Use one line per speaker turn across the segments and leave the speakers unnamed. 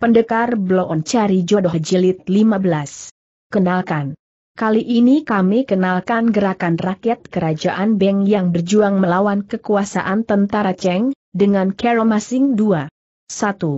Pendekar Bloon Cari Jodoh Jilid 15. Kenalkan. Kali ini kami kenalkan gerakan rakyat kerajaan Beng yang berjuang melawan kekuasaan tentara Cheng, dengan Kero Masing 2. 1.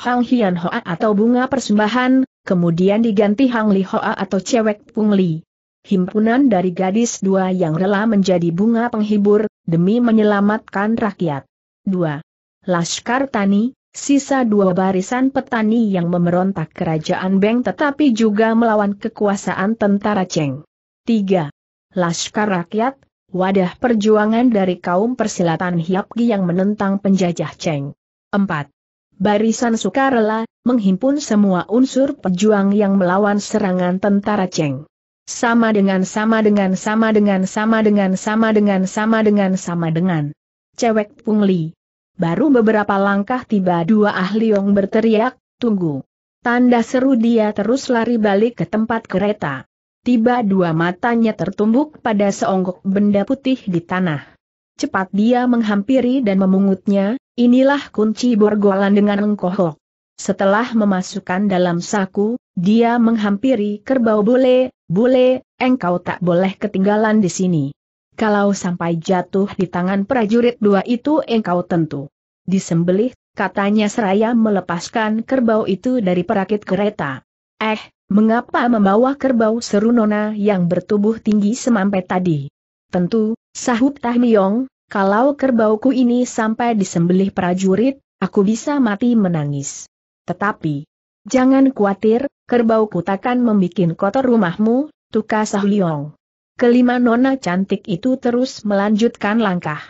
Hang Hian Hoa atau Bunga Persembahan, kemudian diganti Hang Li Hoa atau Cewek Pung Li. Himpunan dari gadis dua yang rela menjadi bunga penghibur, demi menyelamatkan rakyat. 2. Laskar Tani, Sisa dua barisan petani yang memberontak kerajaan Beng tetapi juga melawan kekuasaan tentara Cheng. 3. Laskar Rakyat, wadah perjuangan dari kaum persilatan Hiapgi yang menentang penjajah Cheng. 4. Barisan Sukarela, menghimpun semua unsur pejuang yang melawan serangan tentara Cheng sama dengan sama dengan sama dengan sama dengan sama dengan sama dengan sama dengan cewek pungli Baru beberapa langkah tiba dua ahli yang berteriak, tunggu. Tanda seru dia terus lari balik ke tempat kereta. Tiba dua matanya tertumbuk pada seonggok benda putih di tanah. Cepat dia menghampiri dan memungutnya, inilah kunci borgolan dengan engkohok. Setelah memasukkan dalam saku, dia menghampiri kerbau bule, bule, engkau tak boleh ketinggalan di sini. Kalau sampai jatuh di tangan prajurit dua itu engkau tentu disembelih, katanya seraya melepaskan kerbau itu dari perakit kereta. Eh, mengapa membawa kerbau seru Nona yang bertubuh tinggi semampai tadi? Tentu, sahut Tahmiyong, kalau kerbauku ini sampai disembelih prajurit, aku bisa mati menangis. Tetapi, jangan khawatir, kerbauku takkan membuat kotor rumahmu, tukas Sahliong kelima nona cantik itu terus melanjutkan langkah.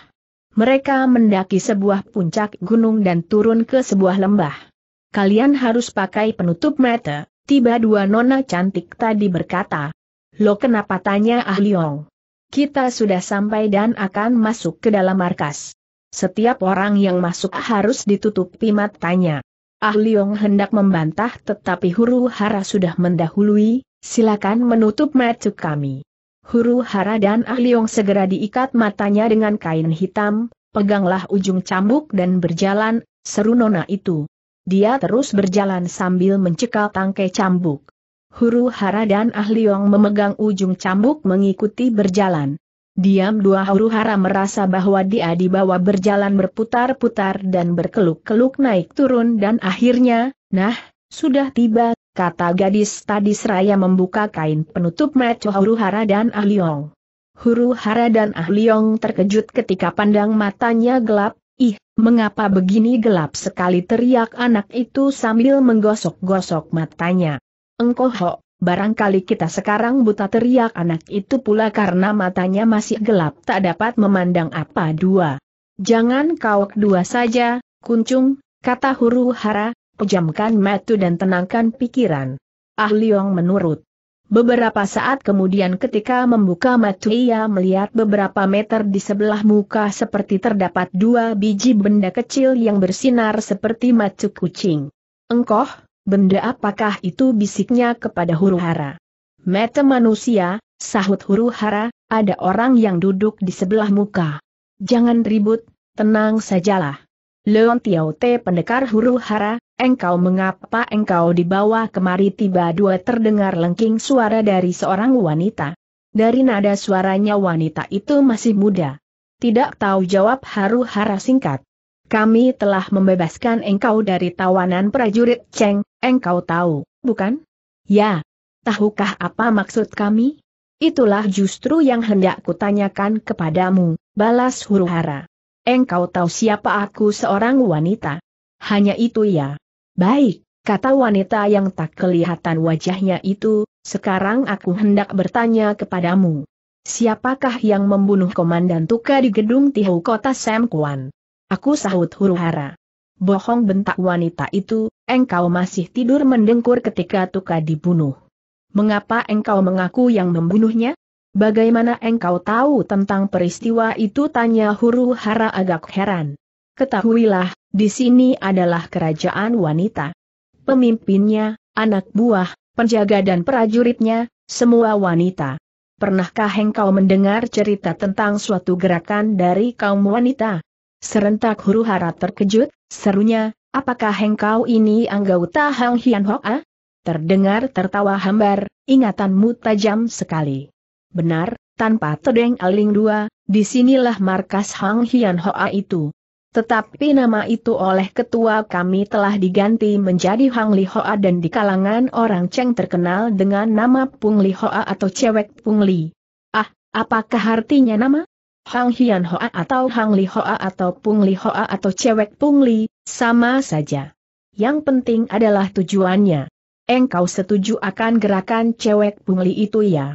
Mereka mendaki sebuah puncak gunung dan turun ke sebuah lembah. Kalian harus pakai penutup mata, tiba dua nona cantik tadi berkata. Lo kenapa tanya Ah Liong? Kita sudah sampai dan akan masuk ke dalam markas. Setiap orang yang masuk harus ditutupi matanya. Ah Liong hendak membantah tetapi huru hara sudah mendahului, silakan menutup mata kami. Huru Hara dan Ah Liong segera diikat matanya dengan kain hitam, peganglah ujung cambuk dan berjalan, seru nona itu. Dia terus berjalan sambil mencekal tangkai cambuk. Huru Hara dan Ah Liong memegang ujung cambuk mengikuti berjalan. Diam dua huru hara merasa bahwa dia dibawa berjalan berputar-putar dan berkeluk-keluk naik turun dan akhirnya, nah, sudah tiba kata gadis tadi seraya membuka kain penutup mata huru hara dan ahliong. Huru hara dan ahliong terkejut ketika pandang matanya gelap, ih, mengapa begini gelap sekali teriak anak itu sambil menggosok-gosok matanya. Engkau ho, barangkali kita sekarang buta teriak anak itu pula karena matanya masih gelap tak dapat memandang apa dua. Jangan kau dua saja, kuncung, kata huru hara, pejamkan mata dan tenangkan pikiran. Ah Liong menurut. Beberapa saat kemudian ketika membuka mata ia melihat beberapa meter di sebelah muka seperti terdapat dua biji benda kecil yang bersinar seperti mata kucing. Engkoh, benda apakah itu bisiknya kepada huru hara? Mata manusia, sahut huru hara, ada orang yang duduk di sebelah muka. Jangan ribut, tenang sajalah. Leon Tiaute pendekar huru hara, engkau mengapa engkau dibawa kemari tiba dua terdengar lengking suara dari seorang wanita. Dari nada suaranya wanita itu masih muda. Tidak tahu jawab haru hara singkat. Kami telah membebaskan engkau dari tawanan prajurit Cheng, engkau tahu, bukan? Ya. Tahukah apa maksud kami? Itulah justru yang hendak kutanyakan kepadamu, balas huru hara. Engkau tahu siapa aku seorang wanita? Hanya itu ya. Baik, kata wanita yang tak kelihatan wajahnya itu, sekarang aku hendak bertanya kepadamu. Siapakah yang membunuh Komandan Tuka di gedung Tihu Kota Sam Kuan? Aku sahut huru hara. Bohong bentak wanita itu, engkau masih tidur mendengkur ketika Tuka dibunuh. Mengapa engkau mengaku yang membunuhnya? Bagaimana engkau tahu tentang peristiwa itu? Tanya huru hara agak heran. Ketahuilah, di sini adalah kerajaan wanita. Pemimpinnya, anak buah, penjaga dan prajuritnya, semua wanita. Pernahkah engkau mendengar cerita tentang suatu gerakan dari kaum wanita? Serentak huru hara terkejut, serunya, apakah engkau ini anggota Hang Hian Hoa? Terdengar tertawa hambar, ingatanmu tajam sekali. Benar, tanpa tedeng aling dua, disinilah markas Hang Hian Hoa itu. Tetapi nama itu oleh ketua kami telah diganti menjadi Hang Li Hoa dan di kalangan orang Cheng terkenal dengan nama Pung Li Hoa atau Cewek Pung Li. Ah, apakah artinya nama? Hang Hian Hoa atau Hang Li Hoa atau Pung Li Hoa atau Cewek Pung Li, sama saja. Yang penting adalah tujuannya. Engkau setuju akan gerakan cewek Pung Li itu ya?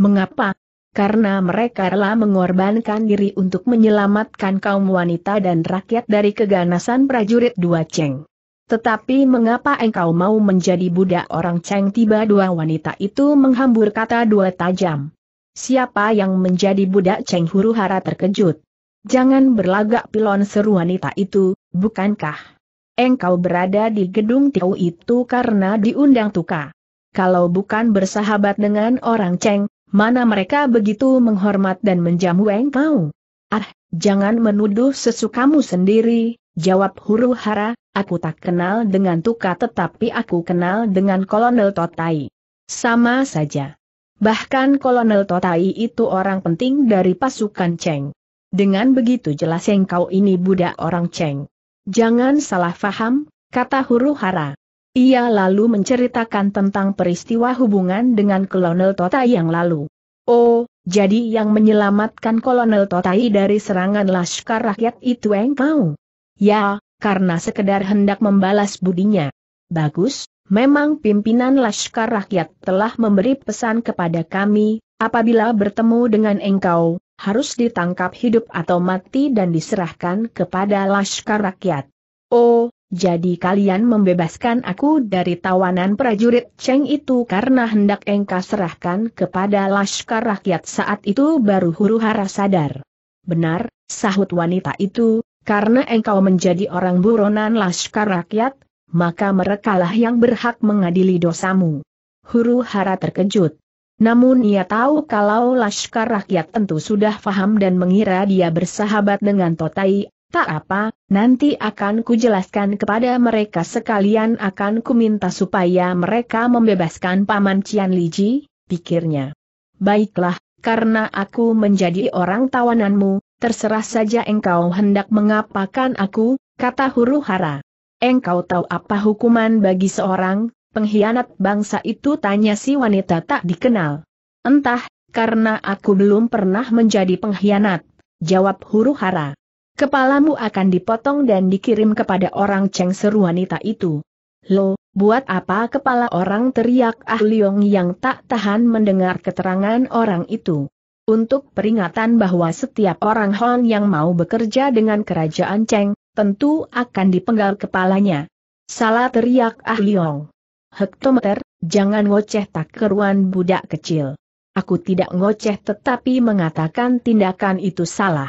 Mengapa? Karena mereka rela mengorbankan diri untuk menyelamatkan kaum wanita dan rakyat dari keganasan prajurit dua Cheng. Tetapi mengapa engkau mau menjadi budak orang Cheng tiba dua wanita itu menghambur kata dua tajam. Siapa yang menjadi budak Cheng huru hara terkejut. Jangan berlagak pilon seru wanita itu, bukankah? engkau berada di gedung Tiau itu karena diundang Tuka. Kalau bukan bersahabat dengan orang Cheng, Mana mereka begitu menghormat dan menjamu engkau? Ah, jangan menuduh sesukamu sendiri, jawab huru hara, aku tak kenal dengan Tuka tetapi aku kenal dengan Kolonel Totai. Sama saja. Bahkan Kolonel Totai itu orang penting dari pasukan Cheng. Dengan begitu jelas engkau ini budak orang Cheng. Jangan salah faham, kata huru hara. Ia lalu menceritakan tentang peristiwa hubungan dengan Kolonel Totai yang lalu. Oh, jadi yang menyelamatkan Kolonel Totai dari serangan Laskar Rakyat itu engkau? Ya, karena sekedar hendak membalas budinya. Bagus, memang pimpinan Laskar Rakyat telah memberi pesan kepada kami, apabila bertemu dengan engkau, harus ditangkap hidup atau mati dan diserahkan kepada Laskar Rakyat. Oh, jadi kalian membebaskan aku dari tawanan prajurit Cheng itu karena hendak engkau serahkan kepada laskar rakyat saat itu baru huru hara sadar. Benar, sahut wanita itu, karena engkau menjadi orang buronan laskar rakyat, maka merekalah yang berhak mengadili dosamu. Huru hara terkejut. Namun ia tahu kalau laskar rakyat tentu sudah faham dan mengira dia bersahabat dengan Totai, Tak apa, nanti akan kujelaskan kepada mereka sekalian akan kuminta supaya mereka membebaskan Paman Cian Liji, pikirnya. Baiklah, karena aku menjadi orang tawananmu, terserah saja engkau hendak mengapakan aku, kata huru hara. Engkau tahu apa hukuman bagi seorang, pengkhianat bangsa itu tanya si wanita tak dikenal. Entah, karena aku belum pernah menjadi pengkhianat, jawab huru hara. Kepalamu akan dipotong dan dikirim kepada orang Cheng seru wanita itu. Lo, buat apa kepala orang teriak Ah Liong yang tak tahan mendengar keterangan orang itu. Untuk peringatan bahwa setiap orang Hon yang mau bekerja dengan kerajaan Cheng, tentu akan dipenggal kepalanya. Salah teriak Ah Liong. Hektometer, jangan ngoceh tak keruan budak kecil. Aku tidak ngoceh tetapi mengatakan tindakan itu salah.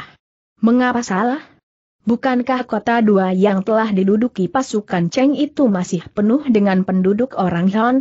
Mengapa salah? Bukankah kota dua yang telah diduduki pasukan Cheng itu masih penuh dengan penduduk orang Han?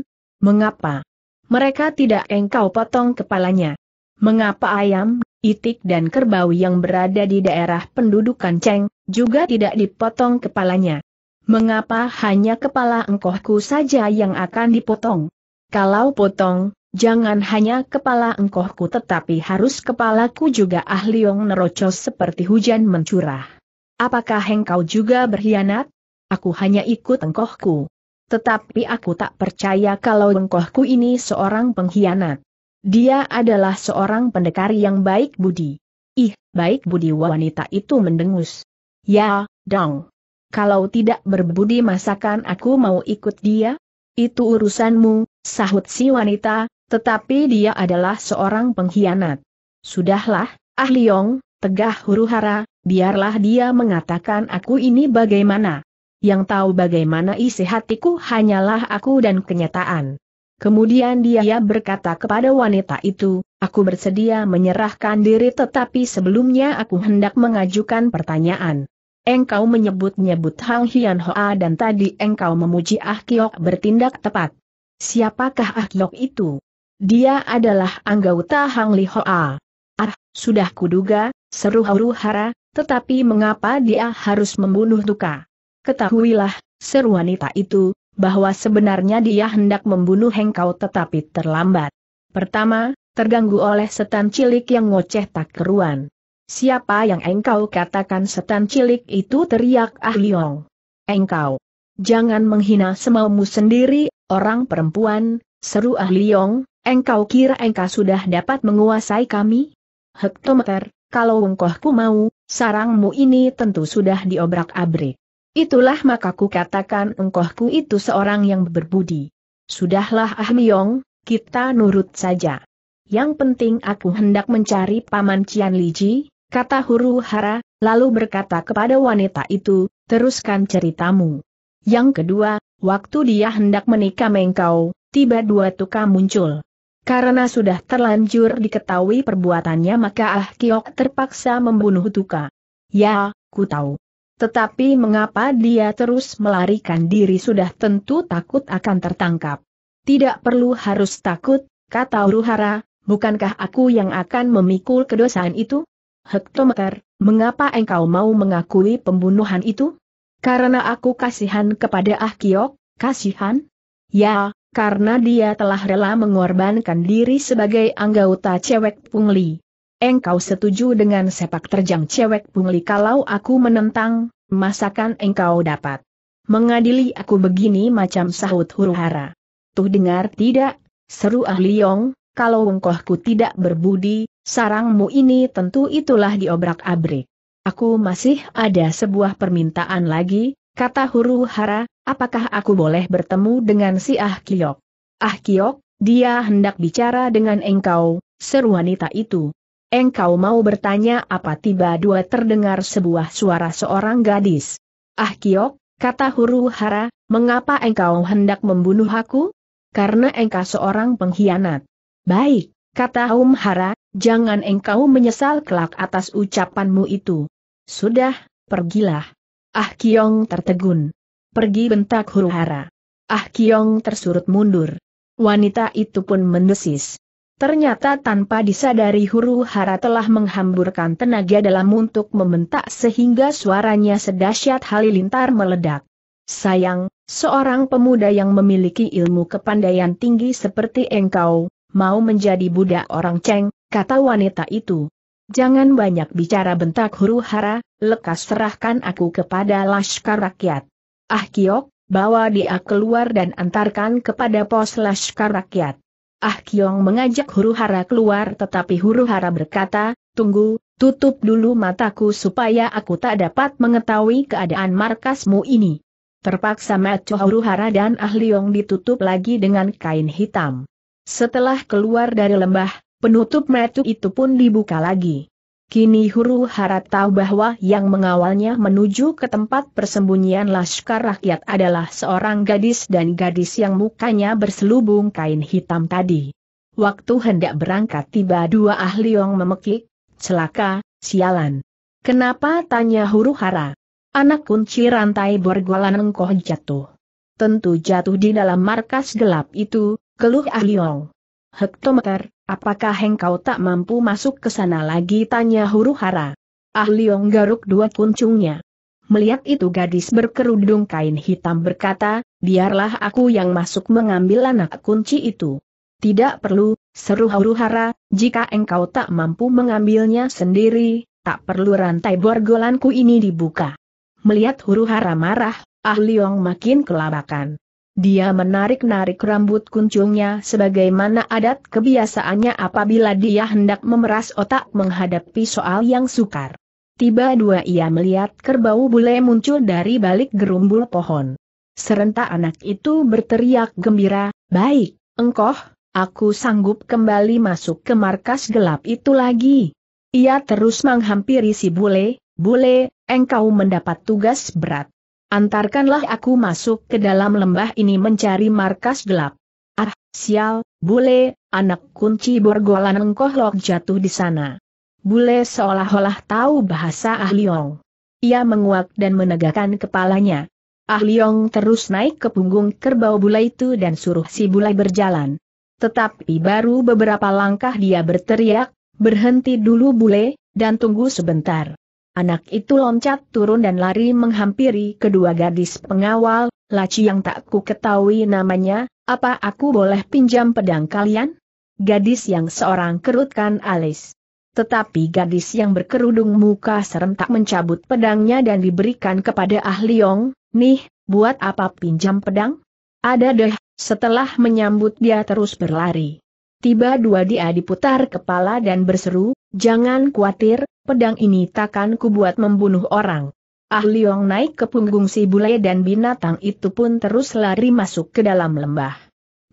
Mengapa? Mereka tidak engkau potong kepalanya. Mengapa ayam, itik dan kerbau yang berada di daerah pendudukan Cheng, juga tidak dipotong kepalanya? Mengapa hanya kepala engkohku saja yang akan dipotong? Kalau potong, Jangan hanya kepala engkohku tetapi harus kepalaku juga ah Liong nerocos seperti hujan mencurah. Apakah engkau juga berkhianat? Aku hanya ikut engkohku. Tetapi aku tak percaya kalau engkohku ini seorang pengkhianat. Dia adalah seorang pendekar yang baik budi. Ih, baik budi wanita itu mendengus. Ya, dong. Kalau tidak berbudi masakan aku mau ikut dia? Itu urusanmu, sahut si wanita, tetapi dia adalah seorang pengkhianat. Sudahlah, Ah Liong, tegah huru hara, biarlah dia mengatakan aku ini bagaimana. Yang tahu bagaimana isi hatiku hanyalah aku dan kenyataan. Kemudian dia berkata kepada wanita itu, aku bersedia menyerahkan diri tetapi sebelumnya aku hendak mengajukan pertanyaan. Engkau menyebut-nyebut Hang Hian Hoa dan tadi engkau memuji Ah Kiok bertindak tepat. Siapakah Ah Kiok itu? Dia adalah anggota Hang Li Hoa. Ah, sudah kuduga, seru Huru Hara, tetapi mengapa dia harus membunuh Duka? Ketahuilah, seru wanita itu, bahwa sebenarnya dia hendak membunuh Hengkau tetapi terlambat. Pertama, terganggu oleh setan cilik yang ngoceh tak keruan. Siapa yang engkau katakan setan cilik itu teriak Ah Liong. Engkau. Jangan menghina semaumu sendiri, orang perempuan, seru Ah Liong, Engkau kira engkau sudah dapat menguasai kami? Hektometer, kalau engkau mau, sarangmu ini tentu sudah diobrak-abrik. Itulah maka ku katakan engkau itu seorang yang berbudi. Sudahlah Ahmiong, kita nurut saja. Yang penting aku hendak mencari paman Cian Liji, kata huru hara, lalu berkata kepada wanita itu, teruskan ceritamu. Yang kedua, waktu dia hendak menikah mengkau, tiba dua tukang muncul. Karena sudah terlanjur diketahui perbuatannya maka Ah Kiok terpaksa membunuh Tuka. Ya, ku tahu. Tetapi mengapa dia terus melarikan diri sudah tentu takut akan tertangkap. Tidak perlu harus takut, kata Uruhara, bukankah aku yang akan memikul kedosaan itu? Hektometer, mengapa engkau mau mengakui pembunuhan itu? Karena aku kasihan kepada Ah Kiok, kasihan? Ya, karena dia telah rela mengorbankan diri sebagai anggota cewek pungli. Engkau setuju dengan sepak terjang cewek pungli kalau aku menentang, masakan engkau dapat mengadili aku begini macam sahut huru hara. Tuh dengar tidak, seru ah Liong, kalau wengkohku tidak berbudi, sarangmu ini tentu itulah diobrak-abrik. Aku masih ada sebuah permintaan lagi, kata huru hara, apakah aku boleh bertemu dengan si Ah Kiok? Ah Kiok, dia hendak bicara dengan engkau, seru wanita itu. Engkau mau bertanya apa tiba dua terdengar sebuah suara seorang gadis. Ah Kiok, kata huru hara, mengapa engkau hendak membunuh aku? Karena engkau seorang pengkhianat. Baik, kata Um Hara, jangan engkau menyesal kelak atas ucapanmu itu. Sudah, pergilah. Ah Kiong tertegun. Pergi bentak huru hara. Ah Kiong tersurut mundur. Wanita itu pun mendesis. Ternyata tanpa disadari huru hara telah menghamburkan tenaga dalam untuk membentak sehingga suaranya sedahsyat halilintar meledak. Sayang, seorang pemuda yang memiliki ilmu kepandaian tinggi seperti engkau, mau menjadi budak orang ceng, kata wanita itu. Jangan banyak bicara bentak huru hara, lekas serahkan aku kepada Laskar Rakyat. Ah Kiok, bawa dia keluar dan antarkan kepada pos Laskar Rakyat. Ah Kiong mengajak huru hara keluar tetapi huru hara berkata, tunggu, tutup dulu mataku supaya aku tak dapat mengetahui keadaan markasmu ini. Terpaksa Macho huru hara dan Ahliong ditutup lagi dengan kain hitam. Setelah keluar dari lembah, Penutup metu itu pun dibuka lagi. Kini Huru Hara tahu bahwa yang mengawalnya menuju ke tempat persembunyian Laskar Rakyat adalah seorang gadis dan gadis yang mukanya berselubung kain hitam tadi. Waktu hendak berangkat tiba dua ahli yang memekik, celaka, sialan. Kenapa tanya Huru Hara? Anak kunci rantai borgolan engkoh jatuh. Tentu jatuh di dalam markas gelap itu, keluh ahli yang. Hektometer, Apakah engkau tak mampu masuk ke sana lagi? Tanya huru hara. Ah Leong garuk dua kuncungnya. Melihat itu gadis berkerudung kain hitam berkata, biarlah aku yang masuk mengambil anak kunci itu. Tidak perlu, seru huru hara, jika engkau tak mampu mengambilnya sendiri, tak perlu rantai borgolanku ini dibuka. Melihat huru hara marah, ah Leong makin kelabakan. Dia menarik-narik rambut kuncungnya sebagaimana adat kebiasaannya apabila dia hendak memeras otak menghadapi soal yang sukar. tiba dua ia melihat kerbau bule muncul dari balik gerumbul pohon. Serentak anak itu berteriak gembira, Baik, engkoh, aku sanggup kembali masuk ke markas gelap itu lagi. Ia terus menghampiri si bule, Bule, engkau mendapat tugas berat. Antarkanlah aku masuk ke dalam lembah ini mencari markas gelap. Ah, sial, bule, anak kunci borgolan engkohlok jatuh di sana. Bule seolah-olah tahu bahasa Ahliong. Ia menguak dan menegakkan kepalanya. Ahliong terus naik ke punggung kerbau bule itu dan suruh si bule berjalan. Tetapi baru beberapa langkah dia berteriak, berhenti dulu bule, dan tunggu sebentar. Anak itu loncat turun dan lari menghampiri kedua gadis pengawal, laci yang tak ku ketahui namanya, apa aku boleh pinjam pedang kalian? Gadis yang seorang kerutkan alis. Tetapi gadis yang berkerudung muka serentak mencabut pedangnya dan diberikan kepada ahli Yong, nih, buat apa pinjam pedang? Ada deh, setelah menyambut dia terus berlari. Tiba dua dia diputar kepala dan berseru, jangan khawatir, pedang ini takkan kubuat membunuh orang. Ah Liong naik ke punggung si bule dan binatang itu pun terus lari masuk ke dalam lembah.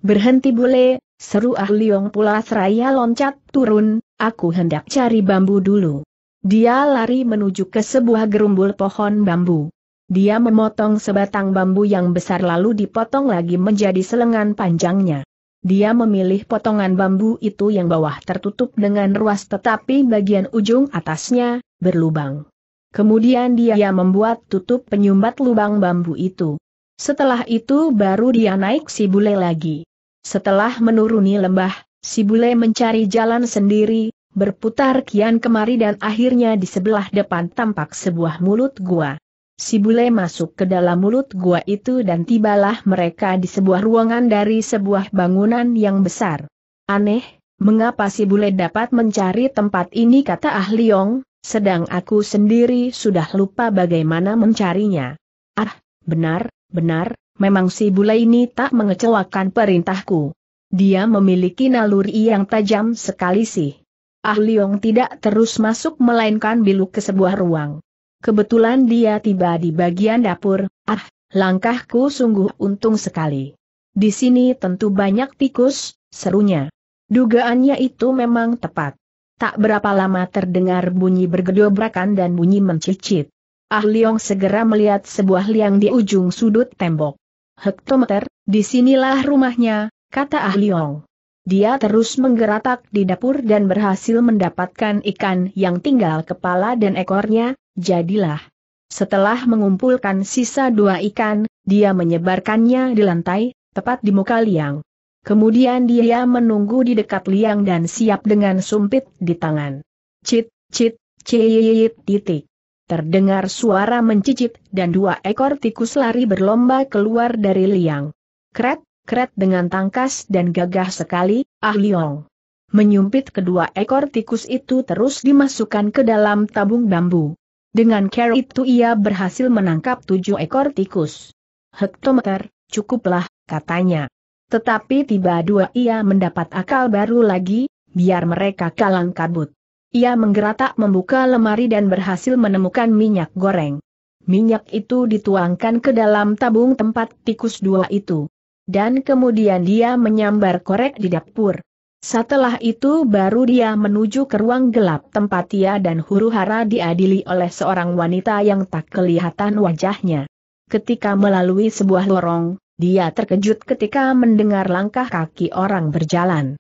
Berhenti bule, seru Ah Liong pula seraya loncat turun, aku hendak cari bambu dulu. Dia lari menuju ke sebuah gerumbul pohon bambu. Dia memotong sebatang bambu yang besar lalu dipotong lagi menjadi selengan panjangnya dia memilih potongan bambu itu yang bawah tertutup dengan ruas tetapi bagian ujung atasnya, berlubang. Kemudian dia membuat tutup penyumbat lubang bambu itu. Setelah itu baru dia naik si bule lagi. Setelah menuruni lembah, si bule mencari jalan sendiri, berputar kian kemari dan akhirnya di sebelah depan tampak sebuah mulut gua. Si bule masuk ke dalam mulut gua itu dan tibalah mereka di sebuah ruangan dari sebuah bangunan yang besar. Aneh, mengapa si bule dapat mencari tempat ini kata Ah Liong, sedang aku sendiri sudah lupa bagaimana mencarinya. Ah, benar, benar, memang si bule ini tak mengecewakan perintahku. Dia memiliki naluri yang tajam sekali sih. Ah Liong tidak terus masuk melainkan bilu ke sebuah ruang. Kebetulan dia tiba di bagian dapur, ah, langkahku sungguh untung sekali. Di sini tentu banyak tikus, serunya. Dugaannya itu memang tepat. Tak berapa lama terdengar bunyi bergedobrakan dan bunyi mencicit. Ah Leong segera melihat sebuah liang di ujung sudut tembok. Hektometer, disinilah rumahnya, kata Ah Leong. Dia terus menggeratak di dapur dan berhasil mendapatkan ikan yang tinggal kepala dan ekornya, Jadilah. Setelah mengumpulkan sisa dua ikan, dia menyebarkannya di lantai, tepat di muka liang. Kemudian dia menunggu di dekat liang dan siap dengan sumpit di tangan. Cit, cit, cit, titik. Terdengar suara mencicit dan dua ekor tikus lari berlomba keluar dari liang. Kret, kret dengan tangkas dan gagah sekali, Ah Liong. Menyumpit kedua ekor tikus itu terus dimasukkan ke dalam tabung bambu. Dengan cara itu ia berhasil menangkap tujuh ekor tikus. Hektometer, cukuplah, katanya. Tetapi tiba dua ia mendapat akal baru lagi, biar mereka kalang kabut. Ia menggeratak membuka lemari dan berhasil menemukan minyak goreng. Minyak itu dituangkan ke dalam tabung tempat tikus dua itu. Dan kemudian dia menyambar korek di dapur. Setelah itu baru dia menuju ke ruang gelap tempat ia dan huru-hara diadili oleh seorang wanita yang tak kelihatan wajahnya. Ketika melalui sebuah lorong, dia terkejut ketika mendengar langkah kaki orang berjalan.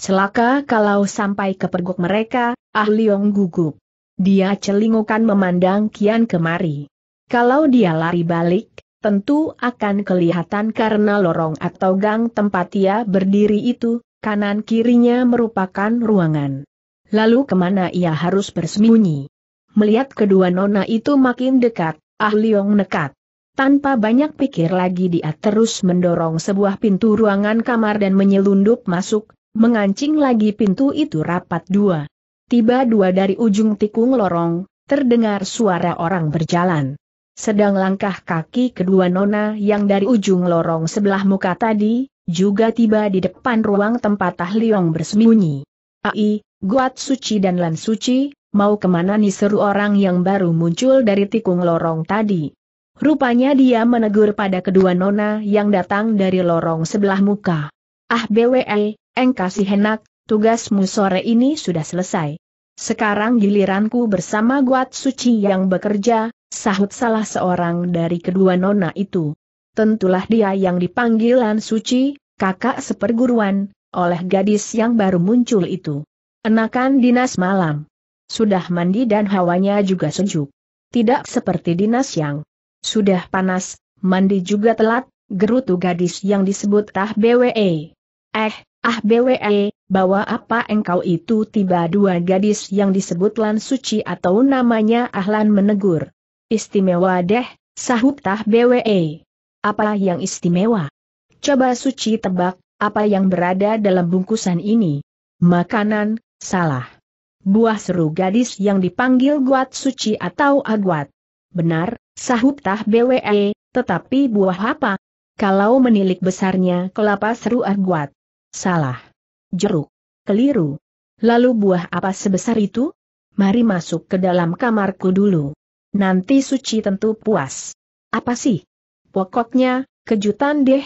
Celaka kalau sampai ke pergok mereka, Ah Leong gugup. Dia celingukan memandang kian kemari. Kalau dia lari balik, tentu akan kelihatan karena lorong atau gang tempat ia berdiri itu kanan kirinya merupakan ruangan. Lalu kemana ia harus bersembunyi? Melihat kedua nona itu makin dekat, Ah Liong nekat. Tanpa banyak pikir lagi dia terus mendorong sebuah pintu ruangan kamar dan menyelundup masuk, mengancing lagi pintu itu rapat dua. Tiba dua dari ujung tikung lorong, terdengar suara orang berjalan. Sedang langkah kaki kedua nona yang dari ujung lorong sebelah muka tadi, juga tiba di depan ruang tempat Tahliong bersembunyi. Ai, ah Guat Suci dan Lan Suci, mau kemana nih seru orang yang baru muncul dari tikung lorong tadi. Rupanya dia menegur pada kedua nona yang datang dari lorong sebelah muka. Ah BWE, eng kasih enak, tugasmu sore ini sudah selesai. Sekarang giliranku bersama Guat Suci yang bekerja, sahut salah seorang dari kedua nona itu tentulah dia yang dipanggilan Suci, kakak seperguruan, oleh gadis yang baru muncul itu. Enakan dinas malam. Sudah mandi dan hawanya juga sejuk. Tidak seperti dinas yang sudah panas, mandi juga telat, gerutu gadis yang disebut Tah BWE. Eh, ah BWE, bawa apa engkau itu tiba dua gadis yang disebut Lan Suci atau namanya Ahlan menegur. Istimewa deh, sahut Tah BWE. Apa yang istimewa? Coba suci tebak, apa yang berada dalam bungkusan ini? Makanan, salah. Buah seru gadis yang dipanggil Guat Suci atau Aguat. Benar, sahut Tah BWE, tetapi buah apa? Kalau menilik besarnya kelapa seru Aguat. Salah. Jeruk. Keliru. Lalu buah apa sebesar itu? Mari masuk ke dalam kamarku dulu. Nanti Suci tentu puas. Apa sih? Pokoknya, kejutan deh.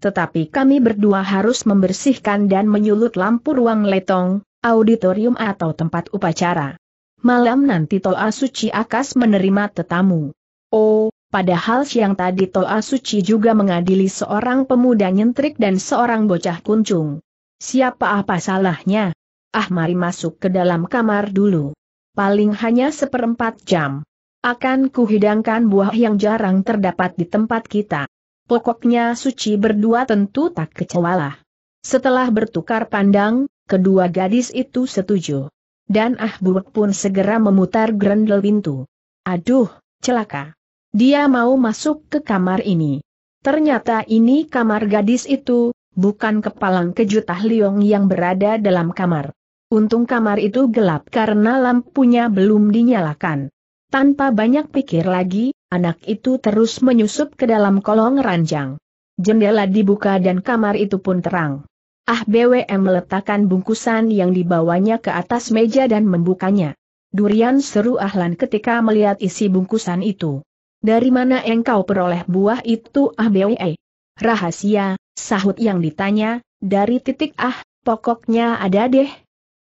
Tetapi kami berdua harus membersihkan dan menyulut lampu ruang letong, auditorium atau tempat upacara. Malam nanti Toa Suci Akas menerima tetamu. Oh, padahal siang tadi Toa Suci juga mengadili seorang pemuda nyentrik dan seorang bocah kuncung. Siapa apa salahnya? Ah mari masuk ke dalam kamar dulu. Paling hanya seperempat jam. Akan kuhidangkan buah yang jarang terdapat di tempat kita. Pokoknya suci berdua tentu tak kecewalah. Setelah bertukar pandang, kedua gadis itu setuju. Dan Ah Buruk pun segera memutar grendel pintu. Aduh, celaka. Dia mau masuk ke kamar ini. Ternyata ini kamar gadis itu, bukan kepalang kejut Liong yang berada dalam kamar. Untung kamar itu gelap karena lampunya belum dinyalakan. Tanpa banyak pikir lagi, anak itu terus menyusup ke dalam kolong ranjang. Jendela dibuka dan kamar itu pun terang. Ah BWM meletakkan bungkusan yang dibawanya ke atas meja dan membukanya. Durian seru Ahlan ketika melihat isi bungkusan itu. Dari mana engkau peroleh buah itu Ah BWE? Rahasia, sahut yang ditanya, dari titik ah, pokoknya ada deh.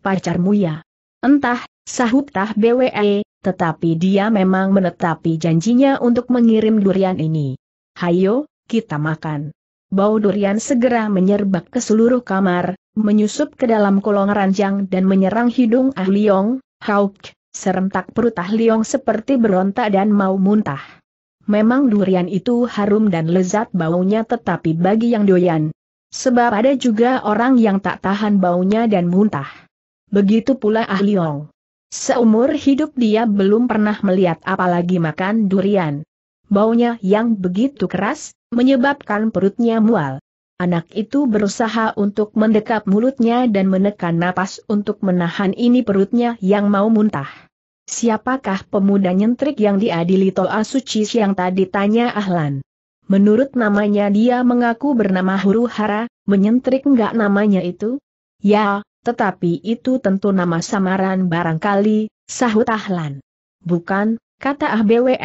Pacarmu ya. Entah, sahut tah BWE, tetapi dia memang menetapi janjinya untuk mengirim durian ini. Hayo, kita makan. Bau durian segera menyerbak ke seluruh kamar, menyusup ke dalam kolong ranjang dan menyerang hidung Ah Liong, Hauk, serentak perut Ah Liong seperti berontak dan mau muntah. Memang durian itu harum dan lezat baunya tetapi bagi yang doyan. Sebab ada juga orang yang tak tahan baunya dan muntah. Begitu pula Ah Liong. Seumur hidup dia belum pernah melihat apalagi makan durian. Baunya yang begitu keras, menyebabkan perutnya mual. Anak itu berusaha untuk mendekap mulutnya dan menekan napas untuk menahan ini perutnya yang mau muntah. Siapakah pemuda nyentrik yang diadili Toa Suci yang tadi tanya Ahlan? Menurut namanya dia mengaku bernama Huru Hara, menyentrik enggak namanya itu? Ya, tetapi itu tentu nama samaran barangkali, sahut Ahlan. Bukan, kata Ahbwe.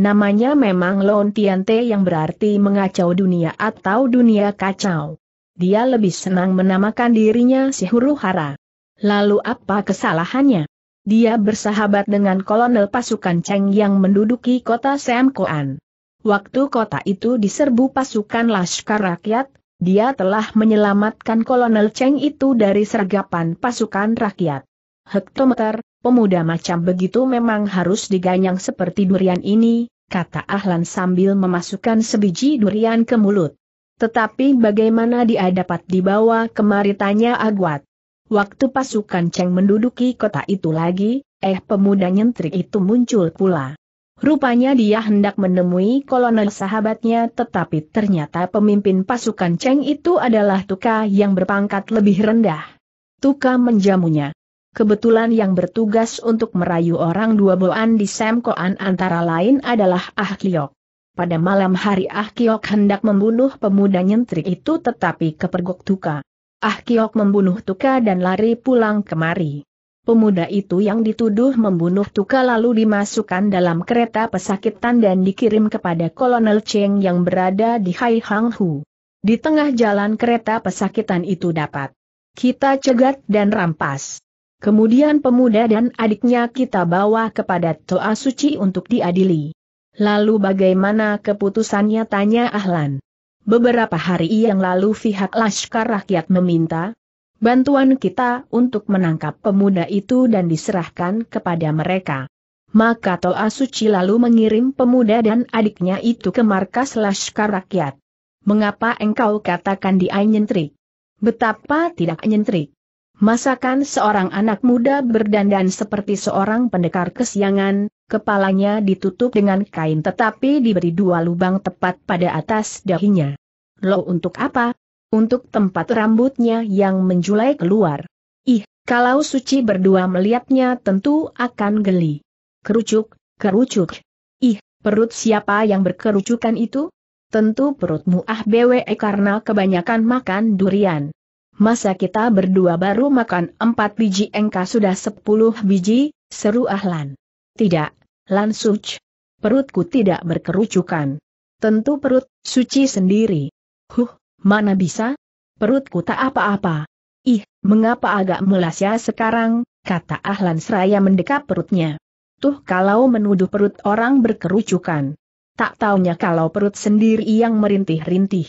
namanya memang Lon yang berarti mengacau dunia atau dunia kacau. Dia lebih senang menamakan dirinya si Huruhara. Lalu apa kesalahannya? Dia bersahabat dengan kolonel pasukan Cheng yang menduduki kota Semkoan. Waktu kota itu diserbu pasukan Laskar Rakyat, dia telah menyelamatkan Kolonel Cheng itu dari sergapan pasukan rakyat. Hektometer, pemuda macam begitu memang harus diganyang seperti durian ini, kata Ahlan sambil memasukkan sebiji durian ke mulut. Tetapi bagaimana dia dapat dibawa kemari tanya Aguat. Waktu pasukan Cheng menduduki kota itu lagi, eh pemuda nyentrik itu muncul pula. Rupanya dia hendak menemui kolonel sahabatnya tetapi ternyata pemimpin pasukan Cheng itu adalah Tuka yang berpangkat lebih rendah. Tuka menjamunya. Kebetulan yang bertugas untuk merayu orang dua boan di Semkoan antara lain adalah Ah Kiok. Pada malam hari Ah Kiok hendak membunuh pemuda nyentrik itu tetapi kepergok Tuka. Ah Kiok membunuh Tuka dan lari pulang kemari. Pemuda itu yang dituduh membunuh Tuka lalu dimasukkan dalam kereta pesakitan dan dikirim kepada Kolonel Cheng yang berada di Hai Hang Hu. Di tengah jalan kereta pesakitan itu dapat kita cegat dan rampas. Kemudian pemuda dan adiknya kita bawa kepada Toa Suci untuk diadili. Lalu bagaimana keputusannya tanya Ahlan. Beberapa hari yang lalu pihak Laskar Rakyat meminta, bantuan kita untuk menangkap pemuda itu dan diserahkan kepada mereka. Maka Toa Suci lalu mengirim pemuda dan adiknya itu ke markas Laskar Rakyat. Mengapa engkau katakan dia nyentrik? Betapa tidak nyentrik. Masakan seorang anak muda berdandan seperti seorang pendekar kesiangan, kepalanya ditutup dengan kain tetapi diberi dua lubang tepat pada atas dahinya. Lo untuk apa? untuk tempat rambutnya yang menjulai keluar. Ih, kalau suci berdua melihatnya tentu akan geli. Kerucuk, kerucuk. Ih, perut siapa yang berkerucukan itu? Tentu perutmu ah bwe eh, karena kebanyakan makan durian. Masa kita berdua baru makan empat biji engka sudah sepuluh biji, seru ahlan. Tidak, Lan Suci. Perutku tidak berkerucukan. Tentu perut, suci sendiri. Huh, Mana bisa? Perutku tak apa-apa. Ih, mengapa agak mulas ya sekarang, kata Ahlan Seraya mendekap perutnya. Tuh kalau menuduh perut orang berkerucukan. Tak taunya kalau perut sendiri yang merintih-rintih.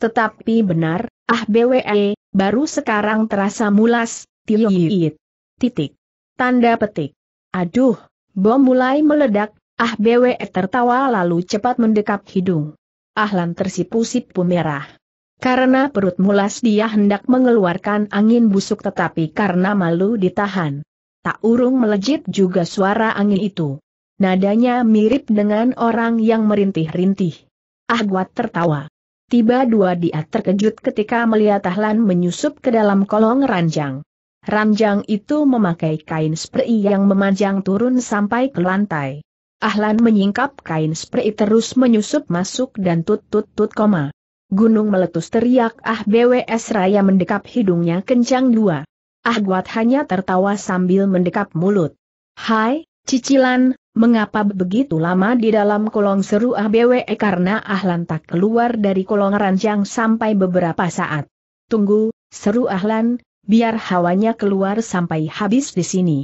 Tetapi benar, ah BWE, baru sekarang terasa mulas, tiliit. Titik. Tanda petik. Aduh, bom mulai meledak, ah BWE tertawa lalu cepat mendekap hidung. Ahlan tersipu-sipu merah. Karena perut mulas dia hendak mengeluarkan angin busuk tetapi karena malu ditahan. Tak urung melejit juga suara angin itu. Nadanya mirip dengan orang yang merintih-rintih. Ah, Guat tertawa. Tiba dua dia terkejut ketika melihat Ahlan menyusup ke dalam kolong ranjang. Ranjang itu memakai kain spray yang memanjang turun sampai ke lantai. Ahlan menyingkap kain spray terus menyusup masuk dan tut tut tut koma. Gunung meletus teriak Ah BWS Raya mendekap hidungnya kencang dua. Ah Guat hanya tertawa sambil mendekap mulut. Hai, cicilan, mengapa begitu lama di dalam kolong seru Ah BWE karena Ah lantak keluar dari kolong ranjang sampai beberapa saat. Tunggu, seru Ahlan, biar hawanya keluar sampai habis di sini.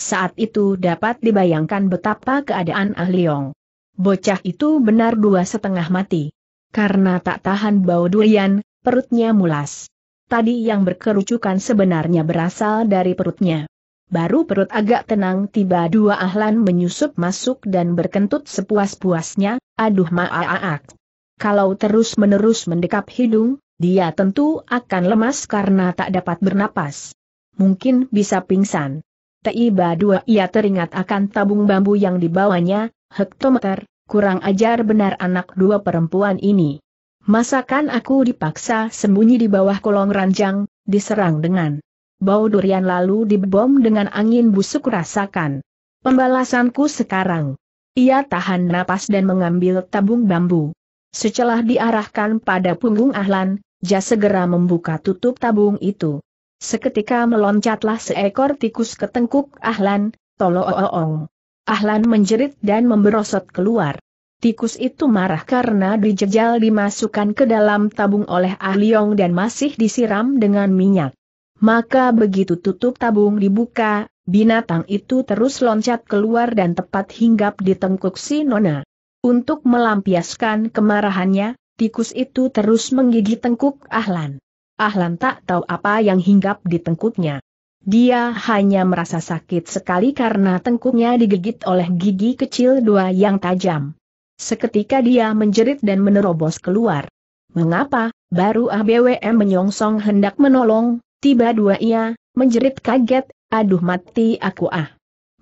Saat itu dapat dibayangkan betapa keadaan Ah Leong. Bocah itu benar dua setengah mati. Karena tak tahan bau durian, perutnya mulas. Tadi yang berkerucukan sebenarnya berasal dari perutnya. Baru perut agak tenang tiba dua ahlan menyusup masuk dan berkentut sepuas-puasnya, aduh maaak. Kalau terus-menerus mendekap hidung, dia tentu akan lemas karena tak dapat bernapas. Mungkin bisa pingsan. Tiba dua ia teringat akan tabung bambu yang dibawanya, hektometer, Kurang ajar benar anak dua perempuan ini. Masakan aku dipaksa sembunyi di bawah kolong ranjang, diserang dengan bau durian lalu dibom dengan angin busuk rasakan. Pembalasanku sekarang. Ia tahan napas dan mengambil tabung bambu. Secelah diarahkan pada punggung Ahlan, Jas segera membuka tutup tabung itu. Seketika meloncatlah seekor tikus ke tengkuk Ahlan, Ong. Ahlan menjerit dan memberosot keluar. Tikus itu marah karena dijejal dimasukkan ke dalam tabung oleh Ah Liong dan masih disiram dengan minyak. Maka begitu tutup tabung dibuka, binatang itu terus loncat keluar dan tepat hinggap di tengkuk si Nona. Untuk melampiaskan kemarahannya, tikus itu terus menggigit tengkuk Ahlan. Ahlan tak tahu apa yang hinggap di tengkuknya. Dia hanya merasa sakit sekali karena tengkuknya digigit oleh gigi kecil dua yang tajam. Seketika dia menjerit dan menerobos keluar. Mengapa, baru ABWM menyongsong hendak menolong, tiba dua ia, menjerit kaget, aduh mati aku ah.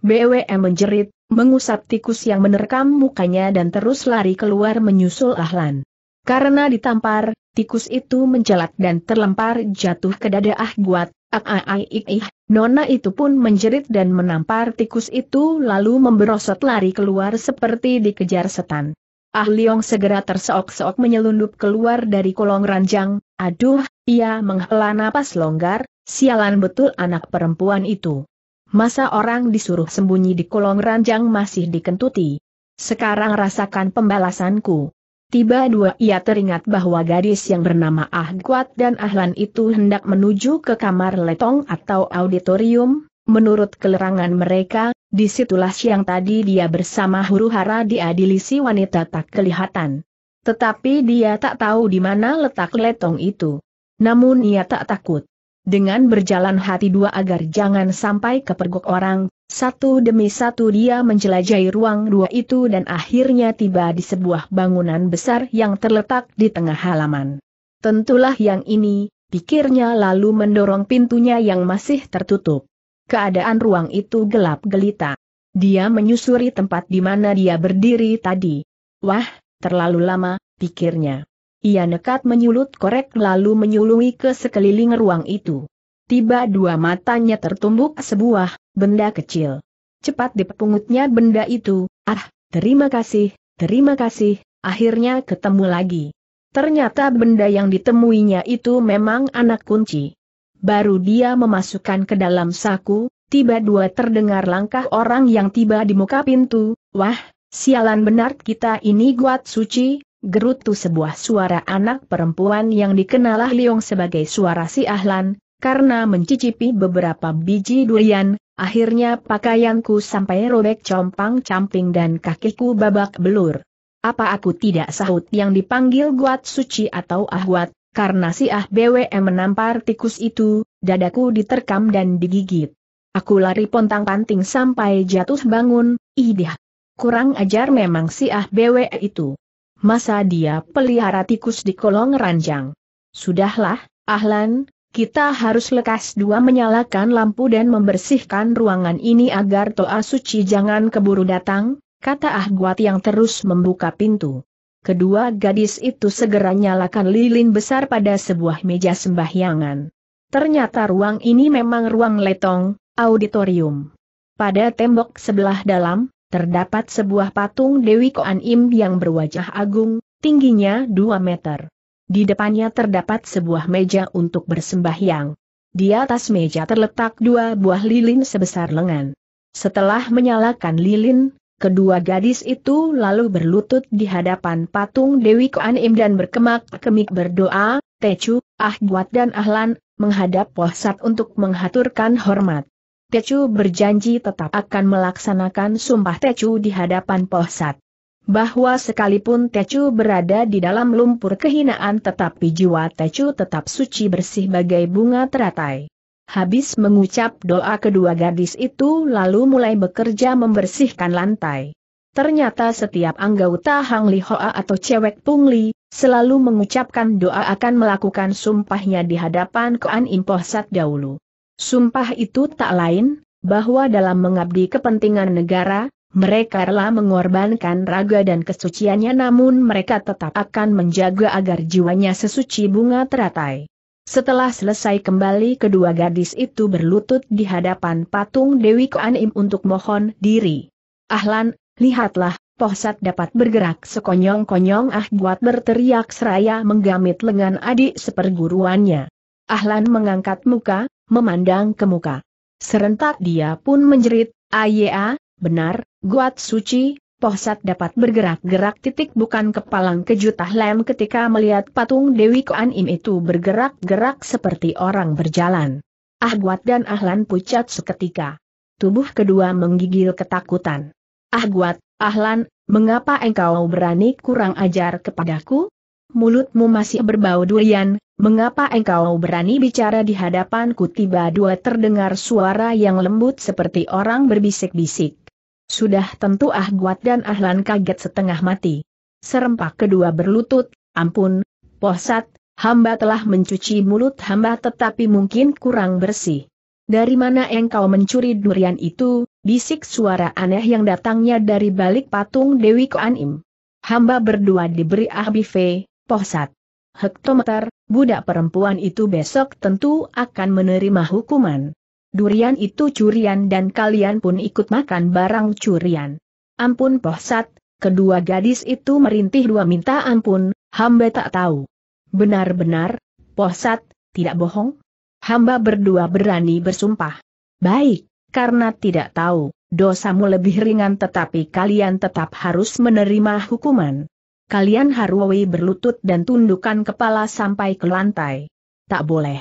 BWM menjerit, mengusap tikus yang menerkam mukanya dan terus lari keluar menyusul Ahlan. Karena ditampar, tikus itu menjelat dan terlempar jatuh ke dada ah guat, ah ah ik ah, ih, Nona itu pun menjerit dan menampar tikus itu lalu memberosot lari keluar seperti dikejar setan. Ah Leong segera terseok-seok menyelundup keluar dari kolong ranjang, aduh, ia menghela napas longgar, sialan betul anak perempuan itu. Masa orang disuruh sembunyi di kolong ranjang masih dikentuti. Sekarang rasakan pembalasanku. Tiba dua ia teringat bahwa gadis yang bernama Ah dan Ahlan itu hendak menuju ke kamar letong atau auditorium, menurut kelerangan mereka, disitulah siang tadi dia bersama huru hara diadili si wanita tak kelihatan. Tetapi dia tak tahu di mana letak letong itu. Namun ia tak takut dengan berjalan hati dua agar jangan sampai kepergok orang, satu demi satu dia menjelajahi ruang dua itu dan akhirnya tiba di sebuah bangunan besar yang terletak di tengah halaman. Tentulah yang ini, pikirnya lalu mendorong pintunya yang masih tertutup. Keadaan ruang itu gelap gelita. Dia menyusuri tempat di mana dia berdiri tadi. Wah, terlalu lama, pikirnya. Ia nekat menyulut korek lalu menyului ke sekeliling ruang itu. Tiba dua matanya tertumbuk sebuah benda kecil. Cepat dipungutnya benda itu, ah, terima kasih, terima kasih, akhirnya ketemu lagi. Ternyata benda yang ditemuinya itu memang anak kunci. Baru dia memasukkan ke dalam saku, tiba dua terdengar langkah orang yang tiba di muka pintu, wah, sialan benar kita ini guat suci, gerutu sebuah suara anak perempuan yang dikenalah Liong sebagai suara si Ahlan, karena mencicipi beberapa biji durian, akhirnya pakaianku sampai robek compang-camping dan kakiku babak belur. Apa aku tidak sahut yang dipanggil Guat Suci atau Ahwat, karena si Ah BWM menampar tikus itu, dadaku diterkam dan digigit. Aku lari pontang-panting sampai jatuh bangun, idih. Kurang ajar memang si Ah BWM itu. Masa dia pelihara tikus di kolong ranjang? Sudahlah, Ahlan, kita harus lekas dua menyalakan lampu dan membersihkan ruangan ini agar Toa Suci jangan keburu datang, kata Ahguat yang terus membuka pintu. Kedua gadis itu segera nyalakan lilin besar pada sebuah meja sembahyangan. Ternyata ruang ini memang ruang letong, auditorium. Pada tembok sebelah dalam, terdapat sebuah patung Dewi Koan Im yang berwajah agung, tingginya 2 meter. Di depannya terdapat sebuah meja untuk bersembahyang. Di atas meja terletak dua buah lilin sebesar lengan. Setelah menyalakan lilin, Kedua gadis itu lalu berlutut di hadapan patung Dewi Koan Im dan berkemak-kemik berdoa, Tecu, Ahguat dan Ahlan, menghadap posat untuk menghaturkan hormat. Tecu berjanji tetap akan melaksanakan sumpah Tecu di hadapan Pohsat. Bahwa sekalipun Tecu berada di dalam lumpur kehinaan tetapi jiwa Tecu tetap suci bersih bagai bunga teratai. Habis mengucap doa kedua gadis itu lalu mulai bekerja membersihkan lantai. Ternyata setiap anggota Hang Li Hoa atau cewek Pungli, selalu mengucapkan doa akan melakukan sumpahnya di hadapan Koan Impoh Sat dahulu. Sumpah itu tak lain, bahwa dalam mengabdi kepentingan negara, mereka rela mengorbankan raga dan kesuciannya namun mereka tetap akan menjaga agar jiwanya sesuci bunga teratai. Setelah selesai kembali kedua gadis itu berlutut di hadapan patung Dewi Koanim untuk mohon diri. Ahlan, lihatlah, Pohsat dapat bergerak sekonyong-konyong ah buat berteriak seraya menggamit lengan adik seperguruannya. Ahlan mengangkat muka, memandang ke muka. Serentak dia pun menjerit, Aya, ah, benar, Guat Suci, Pohsat dapat bergerak-gerak titik bukan kepalang kejutah lem ketika melihat patung Dewi Kuan Im itu bergerak-gerak seperti orang berjalan. Ah Guat dan Ahlan pucat seketika. Tubuh kedua menggigil ketakutan. Ah Guat, Ahlan, mengapa engkau berani kurang ajar kepadaku? Mulutmu masih berbau durian, Mengapa engkau berani bicara di hadapanku tiba dua terdengar suara yang lembut seperti orang berbisik-bisik. Sudah tentu Ah Guat dan Ahlan kaget setengah mati. Serempak kedua berlutut, ampun, posat, hamba telah mencuci mulut hamba tetapi mungkin kurang bersih. Dari mana engkau mencuri durian itu, bisik suara aneh yang datangnya dari balik patung Dewi Koanim. Hamba berdua diberi Ah Bife, posat hektometer, budak perempuan itu besok tentu akan menerima hukuman. Durian itu curian dan kalian pun ikut makan barang curian. Ampun Pohsat, kedua gadis itu merintih dua minta ampun, hamba tak tahu. Benar-benar, Pohsat, tidak bohong? Hamba berdua berani bersumpah. Baik, karena tidak tahu, dosamu lebih ringan tetapi kalian tetap harus menerima hukuman kalian Harway berlutut dan tundukkan kepala sampai ke lantai. Tak boleh.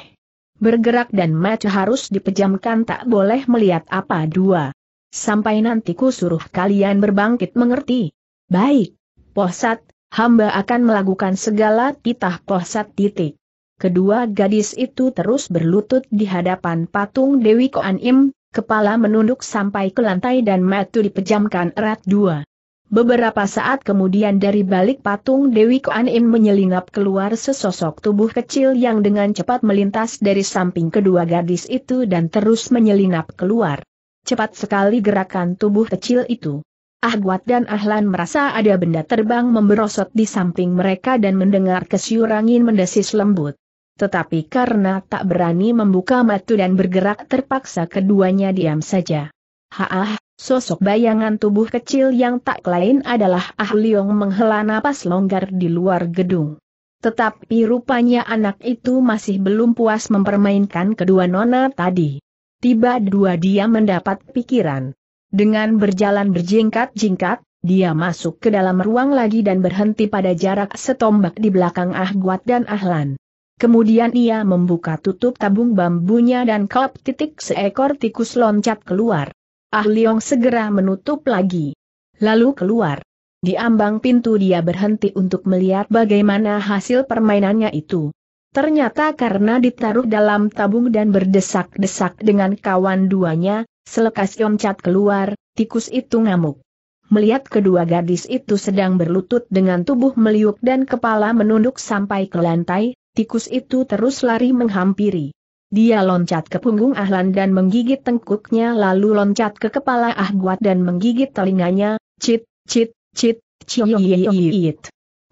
Bergerak dan match harus dipejamkan tak boleh melihat apa dua. Sampai nanti ku suruh kalian berbangkit mengerti. Baik, posat, hamba akan melakukan segala titah posat titik. Kedua gadis itu terus berlutut di hadapan patung Dewi Koan Im, kepala menunduk sampai ke lantai dan matu dipejamkan erat dua. Beberapa saat kemudian dari balik patung Dewi Kuan Im menyelinap keluar sesosok tubuh kecil yang dengan cepat melintas dari samping kedua gadis itu dan terus menyelinap keluar. Cepat sekali gerakan tubuh kecil itu. Ahwat dan Ahlan merasa ada benda terbang memberosot di samping mereka dan mendengar kesyurangin mendesis lembut. Tetapi karena tak berani membuka mata dan bergerak terpaksa keduanya diam saja. Haah, Sosok bayangan tubuh kecil yang tak lain adalah Ah Liong menghela napas longgar di luar gedung. Tetapi rupanya anak itu masih belum puas mempermainkan kedua nona tadi. Tiba dua dia mendapat pikiran. Dengan berjalan berjingkat-jingkat, dia masuk ke dalam ruang lagi dan berhenti pada jarak setombak di belakang Ah Guat dan Ahlan. Kemudian ia membuka tutup tabung bambunya dan kop titik seekor tikus loncat keluar. Ah Liong segera menutup lagi. Lalu keluar. Di ambang pintu dia berhenti untuk melihat bagaimana hasil permainannya itu. Ternyata karena ditaruh dalam tabung dan berdesak-desak dengan kawan duanya, selekas Yomcat keluar, tikus itu ngamuk. Melihat kedua gadis itu sedang berlutut dengan tubuh meliuk dan kepala menunduk sampai ke lantai, tikus itu terus lari menghampiri. Dia loncat ke punggung Ahlan dan menggigit tengkuknya lalu loncat ke kepala Ahguat dan menggigit telinganya, cit, cit, cit, ciit.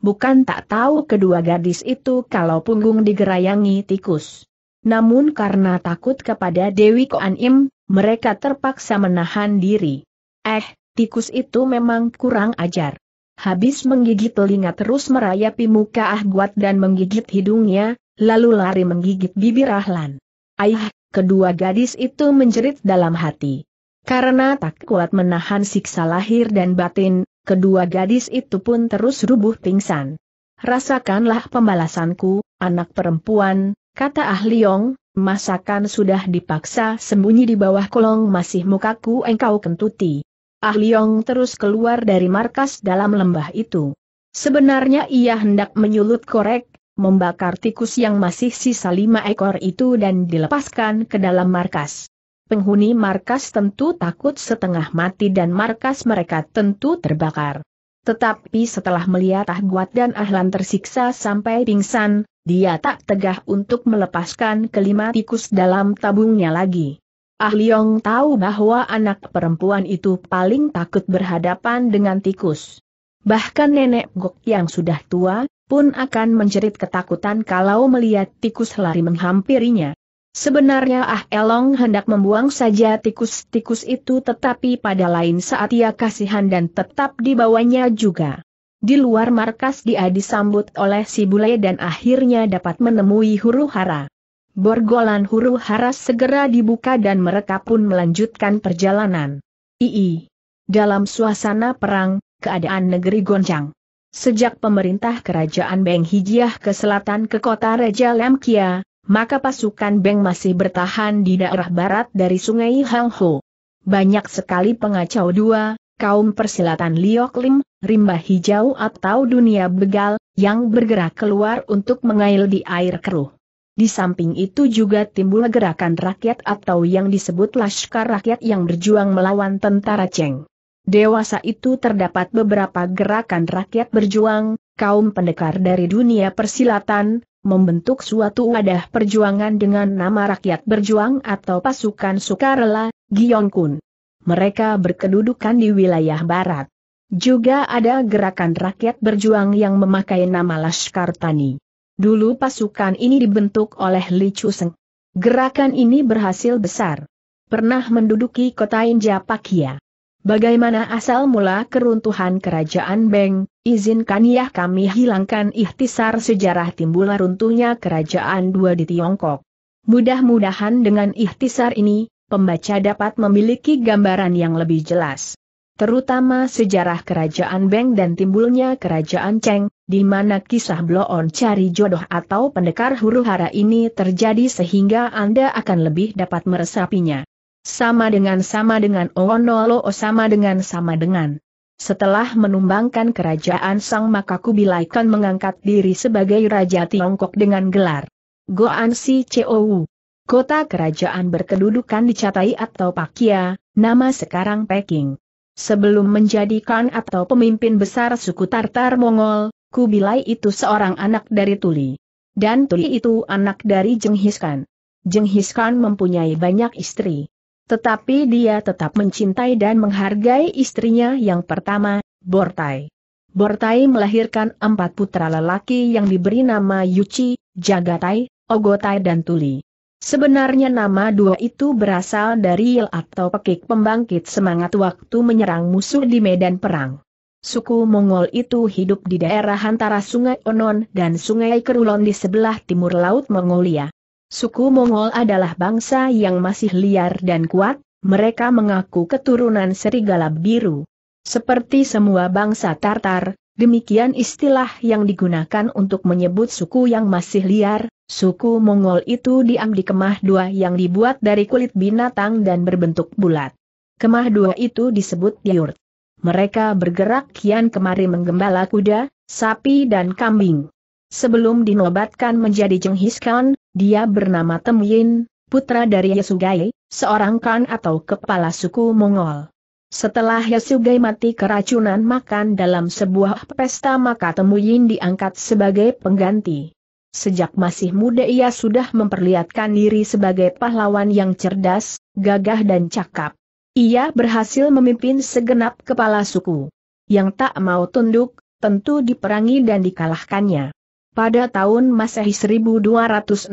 Bukan tak tahu kedua gadis itu kalau punggung digerayangi tikus. Namun karena takut kepada Dewi Koan Im, mereka terpaksa menahan diri. Eh, tikus itu memang kurang ajar. Habis menggigit telinga terus merayapi muka Ahguat dan menggigit hidungnya, lalu lari menggigit bibir Ahlan. Aih, kedua gadis itu menjerit dalam hati. Karena tak kuat menahan siksa lahir dan batin, kedua gadis itu pun terus rubuh pingsan. Rasakanlah pembalasanku, anak perempuan, kata Ah Liong, masakan sudah dipaksa sembunyi di bawah kolong masih mukaku engkau kentuti. Ah Liong terus keluar dari markas dalam lembah itu. Sebenarnya ia hendak menyulut korek, membakar tikus yang masih sisa lima ekor itu dan dilepaskan ke dalam markas. Penghuni markas tentu takut setengah mati dan markas mereka tentu terbakar. Tetapi setelah melihat Ahguat dan Ahlan tersiksa sampai pingsan, dia tak tegah untuk melepaskan kelima tikus dalam tabungnya lagi. Ahliong tahu bahwa anak perempuan itu paling takut berhadapan dengan tikus. Bahkan nenek Gok yang sudah tua, pun akan menjerit ketakutan kalau melihat tikus lari menghampirinya. Sebenarnya Ah Elong hendak membuang saja tikus-tikus itu tetapi pada lain saat ia kasihan dan tetap dibawanya juga. Di luar markas dia disambut oleh si bule dan akhirnya dapat menemui huru hara. Borgolan huru hara segera dibuka dan mereka pun melanjutkan perjalanan. II. Dalam suasana perang, keadaan negeri goncang. Sejak pemerintah kerajaan Beng Hijiah ke selatan ke kota Raja Lemkia, maka pasukan Beng masih bertahan di daerah barat dari sungai Hangho. Banyak sekali pengacau dua, kaum persilatan Liok Lim, rimba hijau atau dunia begal, yang bergerak keluar untuk mengail di air keruh. Di samping itu juga timbul gerakan rakyat atau yang disebut Laskar Rakyat yang berjuang melawan tentara Cheng. Dewasa itu terdapat beberapa gerakan rakyat berjuang, kaum pendekar dari dunia persilatan, membentuk suatu wadah perjuangan dengan nama rakyat berjuang atau pasukan sukarela, Gyeongkun. Mereka berkedudukan di wilayah barat. Juga ada gerakan rakyat berjuang yang memakai nama Laskar Tani. Dulu pasukan ini dibentuk oleh Li Chuseng. Gerakan ini berhasil besar. Pernah menduduki kota Injapakia. Bagaimana asal mula keruntuhan kerajaan Beng, izinkan ya kami hilangkan ikhtisar sejarah timbul runtuhnya kerajaan dua di Tiongkok. Mudah-mudahan dengan ikhtisar ini, pembaca dapat memiliki gambaran yang lebih jelas. Terutama sejarah kerajaan Beng dan timbulnya kerajaan Cheng, di mana kisah Bloon cari jodoh atau pendekar huru hara ini terjadi sehingga Anda akan lebih dapat meresapinya. Sama dengan sama dengan Oonolo oh, sama dengan sama dengan. Setelah menumbangkan kerajaan Sang Makaku Kubilaikan mengangkat diri sebagai Raja Tiongkok dengan gelar Goan Si Chou. Kota kerajaan berkedudukan di Catai atau Pakia, nama sekarang Peking. Sebelum menjadi Khan atau pemimpin besar suku Tartar Mongol, Kubilai itu seorang anak dari Tuli. Dan Tuli itu anak dari Jenghis Khan. Jenghis Khan mempunyai banyak istri. Tetapi dia tetap mencintai dan menghargai istrinya yang pertama, Bortai. Bortai melahirkan empat putra lelaki yang diberi nama Yuci, Jagatai, Ogotai dan Tuli. Sebenarnya nama dua itu berasal dari yel atau pekik pembangkit semangat waktu menyerang musuh di medan perang. Suku Mongol itu hidup di daerah antara Sungai Onon dan Sungai Kerulon di sebelah timur Laut Mongolia. Suku Mongol adalah bangsa yang masih liar dan kuat, mereka mengaku keturunan serigala biru. Seperti semua bangsa Tartar, demikian istilah yang digunakan untuk menyebut suku yang masih liar, suku Mongol itu diam di kemah dua yang dibuat dari kulit binatang dan berbentuk bulat. Kemah dua itu disebut yurt. Mereka bergerak kian kemari menggembala kuda, sapi dan kambing. Sebelum dinobatkan menjadi Genghis Khan, dia bernama Temuyin, putra dari Yasugai, seorang Khan atau kepala suku Mongol. Setelah Yasugai mati keracunan makan dalam sebuah pesta maka Temuyin diangkat sebagai pengganti. Sejak masih muda ia sudah memperlihatkan diri sebagai pahlawan yang cerdas, gagah dan cakap. Ia berhasil memimpin segenap kepala suku. Yang tak mau tunduk, tentu diperangi dan dikalahkannya. Pada tahun Masehi 1206,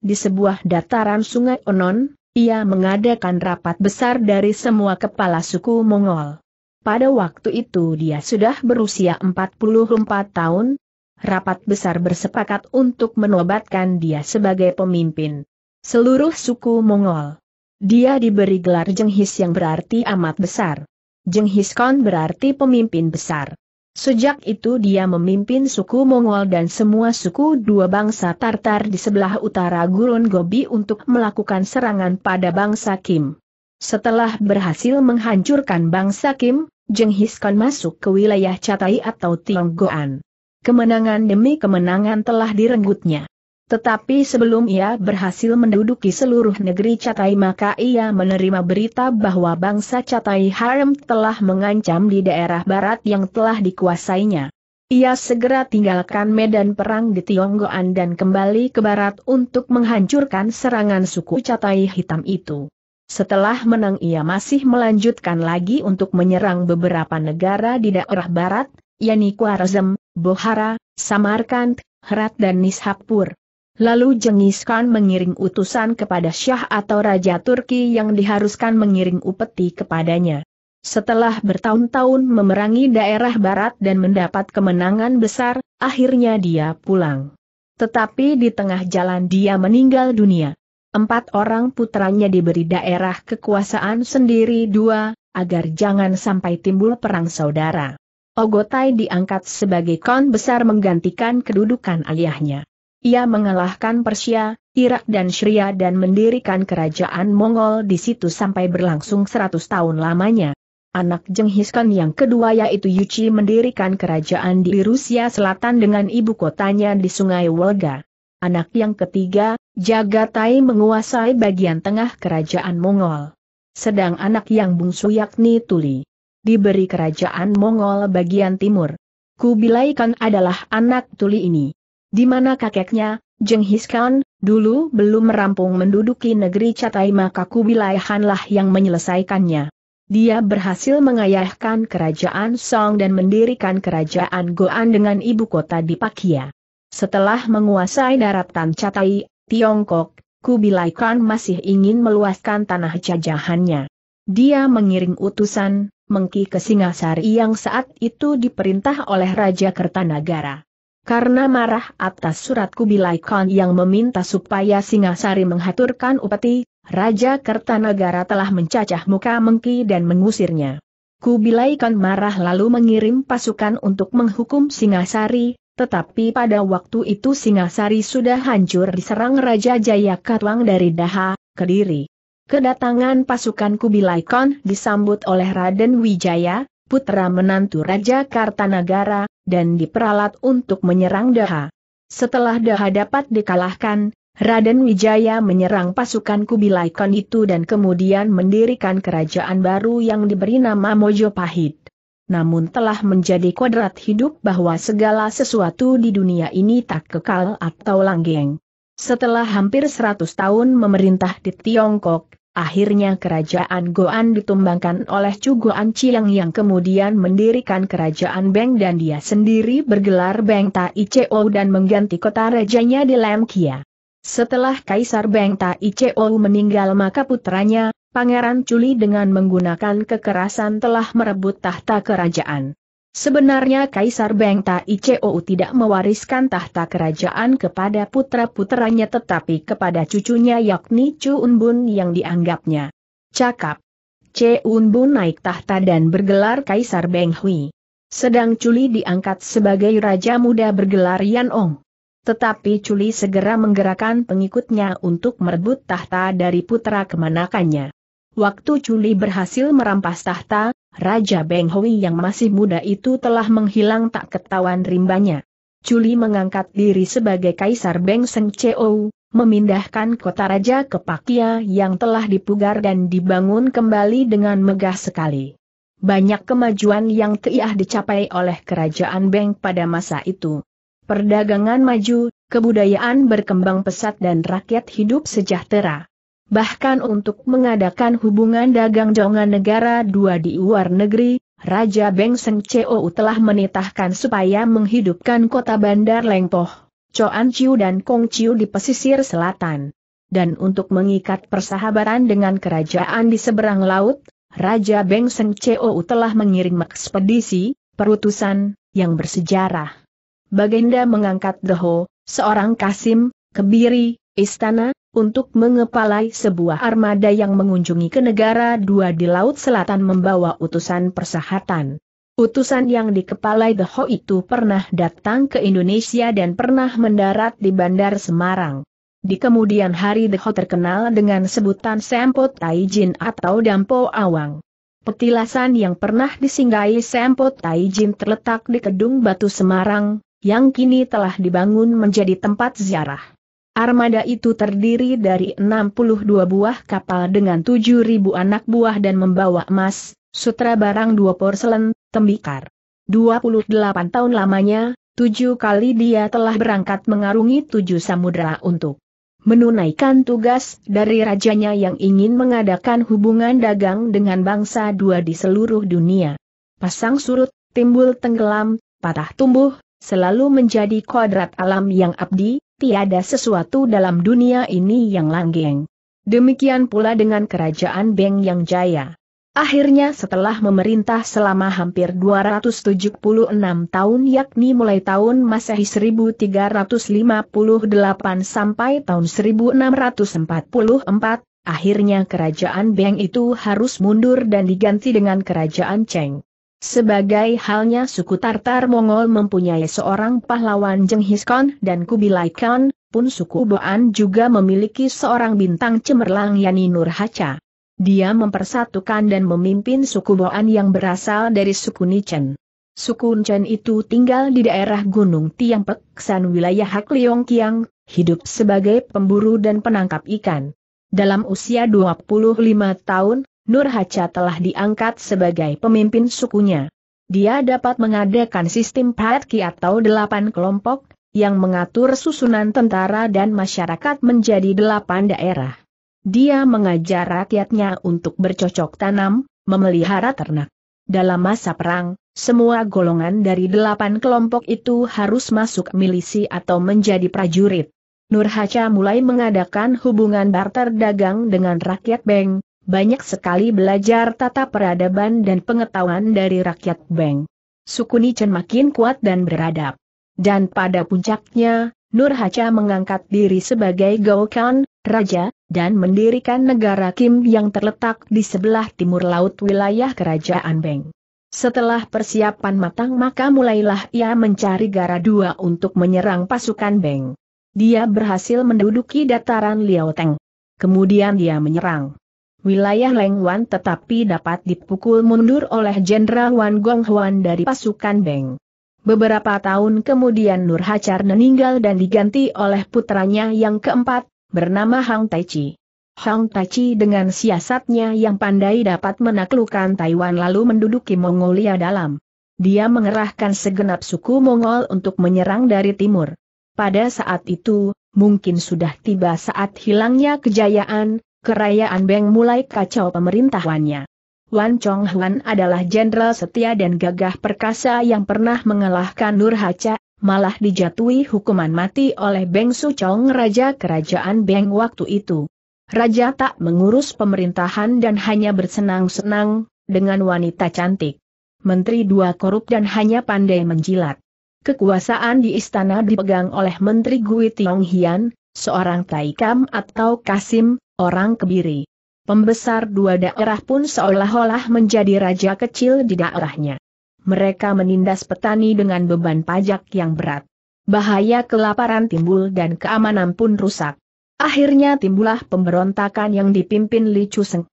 di sebuah dataran sungai Onon, ia mengadakan rapat besar dari semua kepala suku Mongol. Pada waktu itu dia sudah berusia 44 tahun, rapat besar bersepakat untuk menobatkan dia sebagai pemimpin seluruh suku Mongol. Dia diberi gelar Jenghis yang berarti amat besar. Jenghis Khan berarti pemimpin besar. Sejak itu dia memimpin suku Mongol dan semua suku dua bangsa Tartar di sebelah utara Gurun Gobi untuk melakukan serangan pada bangsa Kim. Setelah berhasil menghancurkan bangsa Kim, Jenghis Khan masuk ke wilayah Chatai atau Tionggoan. Kemenangan demi kemenangan telah direnggutnya. Tetapi sebelum ia berhasil menduduki seluruh negeri Catai maka ia menerima berita bahwa bangsa Catai Harem telah mengancam di daerah barat yang telah dikuasainya. Ia segera tinggalkan medan perang di Tionggoan dan kembali ke barat untuk menghancurkan serangan suku Catai Hitam itu. Setelah menang ia masih melanjutkan lagi untuk menyerang beberapa negara di daerah barat, yakni Khwarezm, Bohara, Samarkand, Herat dan Nishapur. Lalu Jengis Khan mengiring utusan kepada Syah atau Raja Turki yang diharuskan mengiring upeti kepadanya. Setelah bertahun-tahun memerangi daerah barat dan mendapat kemenangan besar, akhirnya dia pulang. Tetapi di tengah jalan dia meninggal dunia. Empat orang putranya diberi daerah kekuasaan sendiri dua, agar jangan sampai timbul perang saudara. Ogotai diangkat sebagai kon besar menggantikan kedudukan ayahnya. Ia mengalahkan Persia, Irak dan Syria dan mendirikan kerajaan Mongol di situ sampai berlangsung seratus tahun lamanya. Anak Jenghis Khan yang kedua yaitu Yuchi mendirikan kerajaan di Rusia Selatan dengan ibu kotanya di Sungai Wolga. Anak yang ketiga, Jagatai menguasai bagian tengah kerajaan Mongol. Sedang anak yang bungsu yakni Tuli diberi kerajaan Mongol bagian timur. Kubilai Khan adalah anak Tuli ini. Di mana kakeknya, Jeng Hiskan, dulu belum merampung menduduki negeri Catai maka Kubilai Hanlah yang menyelesaikannya. Dia berhasil mengayahkan kerajaan Song dan mendirikan kerajaan Goan dengan ibu kota di Pakia. Setelah menguasai daratan Catai, Tiongkok, Kubilai Khan masih ingin meluaskan tanah jajahannya. Dia mengiring utusan, Mengki ke Singasari yang saat itu diperintah oleh Raja Kertanagara karena marah atas surat Kubilai Khan yang meminta supaya Singasari menghaturkan upeti, Raja Kertanegara telah mencacah muka Mengki dan mengusirnya. Kubilai Khan marah lalu mengirim pasukan untuk menghukum Singasari, tetapi pada waktu itu Singasari sudah hancur diserang Raja Jayakatwang dari Daha, Kediri. Kedatangan pasukan Kubilai Khan disambut oleh Raden Wijaya, putra menantu Raja Kartanagara, dan diperalat untuk menyerang Daha. Setelah Daha dapat dikalahkan, Raden Wijaya menyerang pasukan Kubilai Khan itu dan kemudian mendirikan kerajaan baru yang diberi nama Mojopahit. Namun telah menjadi kodrat hidup bahwa segala sesuatu di dunia ini tak kekal atau langgeng. Setelah hampir 100 tahun memerintah di Tiongkok, Akhirnya kerajaan Goan ditumbangkan oleh Chu Goan Chiang yang kemudian mendirikan kerajaan Beng dan dia sendiri bergelar Beng Tai Cheo dan mengganti kota rajanya di Lamkia. Setelah Kaisar Beng Tai Cheo meninggal maka putranya, Pangeran Culi dengan menggunakan kekerasan telah merebut tahta kerajaan. Sebenarnya Kaisar Bengta ICOU tidak mewariskan tahta kerajaan kepada putra-putranya tetapi kepada cucunya yakni Chu Unbun yang dianggapnya cakap. Chu Unbun naik tahta dan bergelar Kaisar Beng Hui. Sedang Culi diangkat sebagai raja muda bergelar Yan Ong. Tetapi Culi segera menggerakkan pengikutnya untuk merebut tahta dari putra kemanakannya. Waktu Culi berhasil merampas tahta, Raja Beng Hoi yang masih muda itu telah menghilang tak ketahuan rimbanya. Culi mengangkat diri sebagai Kaisar Beng Seng Cheo, memindahkan kota raja ke Pakia yang telah dipugar dan dibangun kembali dengan megah sekali. Banyak kemajuan yang teriak dicapai oleh kerajaan Beng pada masa itu. Perdagangan maju, kebudayaan berkembang pesat dan rakyat hidup sejahtera bahkan untuk mengadakan hubungan dagang dengan negara dua di luar negeri, Raja Beng Seng COU telah menitahkan supaya menghidupkan kota bandar Lengpoh, Choan Chiu dan Kong Chiu di pesisir selatan. Dan untuk mengikat persahabatan dengan kerajaan di seberang laut, Raja Beng Seng COU telah mengirim ekspedisi, perutusan, yang bersejarah. Baginda mengangkat Deho, seorang Kasim, Kebiri, istana, untuk mengepalai sebuah armada yang mengunjungi ke negara dua di Laut Selatan membawa utusan persahatan. Utusan yang dikepalai The Ho itu pernah datang ke Indonesia dan pernah mendarat di Bandar Semarang. Di kemudian hari The Ho terkenal dengan sebutan Sempo Taijin atau Dampo Awang. Petilasan yang pernah disinggahi Sempo Taijin terletak di Kedung Batu Semarang, yang kini telah dibangun menjadi tempat ziarah. Armada itu terdiri dari 62 buah kapal dengan 7.000 anak buah dan membawa emas, sutra barang dua porselen, tembikar. 28 tahun lamanya, tujuh kali dia telah berangkat mengarungi tujuh samudera untuk menunaikan tugas dari rajanya yang ingin mengadakan hubungan dagang dengan bangsa dua di seluruh dunia. Pasang surut, timbul tenggelam, patah tumbuh, selalu menjadi kodrat alam yang abdi, ada sesuatu dalam dunia ini yang langgeng. Demikian pula dengan kerajaan Beng yang jaya. Akhirnya setelah memerintah selama hampir 276 tahun yakni mulai tahun Masehi 1358 sampai tahun 1644, akhirnya kerajaan Beng itu harus mundur dan diganti dengan kerajaan Cheng. Sebagai halnya suku Tartar Mongol mempunyai seorang pahlawan Jenghis Khan dan Kubilai Khan, pun suku Boan juga memiliki seorang bintang cemerlang Yani Nurhaca. Dia mempersatukan dan memimpin suku Boan yang berasal dari suku Nichen. Suku Nichen itu tinggal di daerah Gunung Tiang Peksan wilayah Hak Leong hidup sebagai pemburu dan penangkap ikan. Dalam usia 25 tahun, Nur Haca telah diangkat sebagai pemimpin sukunya. Dia dapat mengadakan sistem patki atau delapan kelompok, yang mengatur susunan tentara dan masyarakat menjadi delapan daerah. Dia mengajar rakyatnya untuk bercocok tanam, memelihara ternak. Dalam masa perang, semua golongan dari delapan kelompok itu harus masuk milisi atau menjadi prajurit. Nur Haca mulai mengadakan hubungan barter dagang dengan rakyat Beng, banyak sekali belajar tata peradaban dan pengetahuan dari rakyat Beng. Suku Nichen makin kuat dan beradab. Dan pada puncaknya, Nur Haca mengangkat diri sebagai Gaokan, Raja, dan mendirikan negara Kim yang terletak di sebelah timur laut wilayah Kerajaan Beng. Setelah persiapan matang maka mulailah ia mencari gara dua untuk menyerang pasukan Beng. Dia berhasil menduduki dataran Teng. Kemudian dia menyerang wilayah Lengwan tetapi dapat dipukul mundur oleh Jenderal Wan Guanghuan dari pasukan Beng. Beberapa tahun kemudian Nur Hacar meninggal dan diganti oleh putranya yang keempat, bernama Hang Taichi. Hang Taichi dengan siasatnya yang pandai dapat menaklukkan Taiwan lalu menduduki Mongolia dalam. Dia mengerahkan segenap suku Mongol untuk menyerang dari timur. Pada saat itu, mungkin sudah tiba saat hilangnya kejayaan, kerayaan Beng mulai kacau pemerintahannya. Wan Chong Huan adalah jenderal setia dan gagah perkasa yang pernah mengalahkan Nur Haca, malah dijatuhi hukuman mati oleh Beng Su Chong Raja Kerajaan Beng waktu itu. Raja tak mengurus pemerintahan dan hanya bersenang-senang dengan wanita cantik. Menteri dua korup dan hanya pandai menjilat. Kekuasaan di istana dipegang oleh Menteri Gui Tiong Hian, seorang Taikam atau Kasim, orang kebiri. Pembesar dua daerah pun seolah-olah menjadi raja kecil di daerahnya. Mereka menindas petani dengan beban pajak yang berat. Bahaya kelaparan timbul dan keamanan pun rusak. Akhirnya timbullah pemberontakan yang dipimpin Li Chuseng.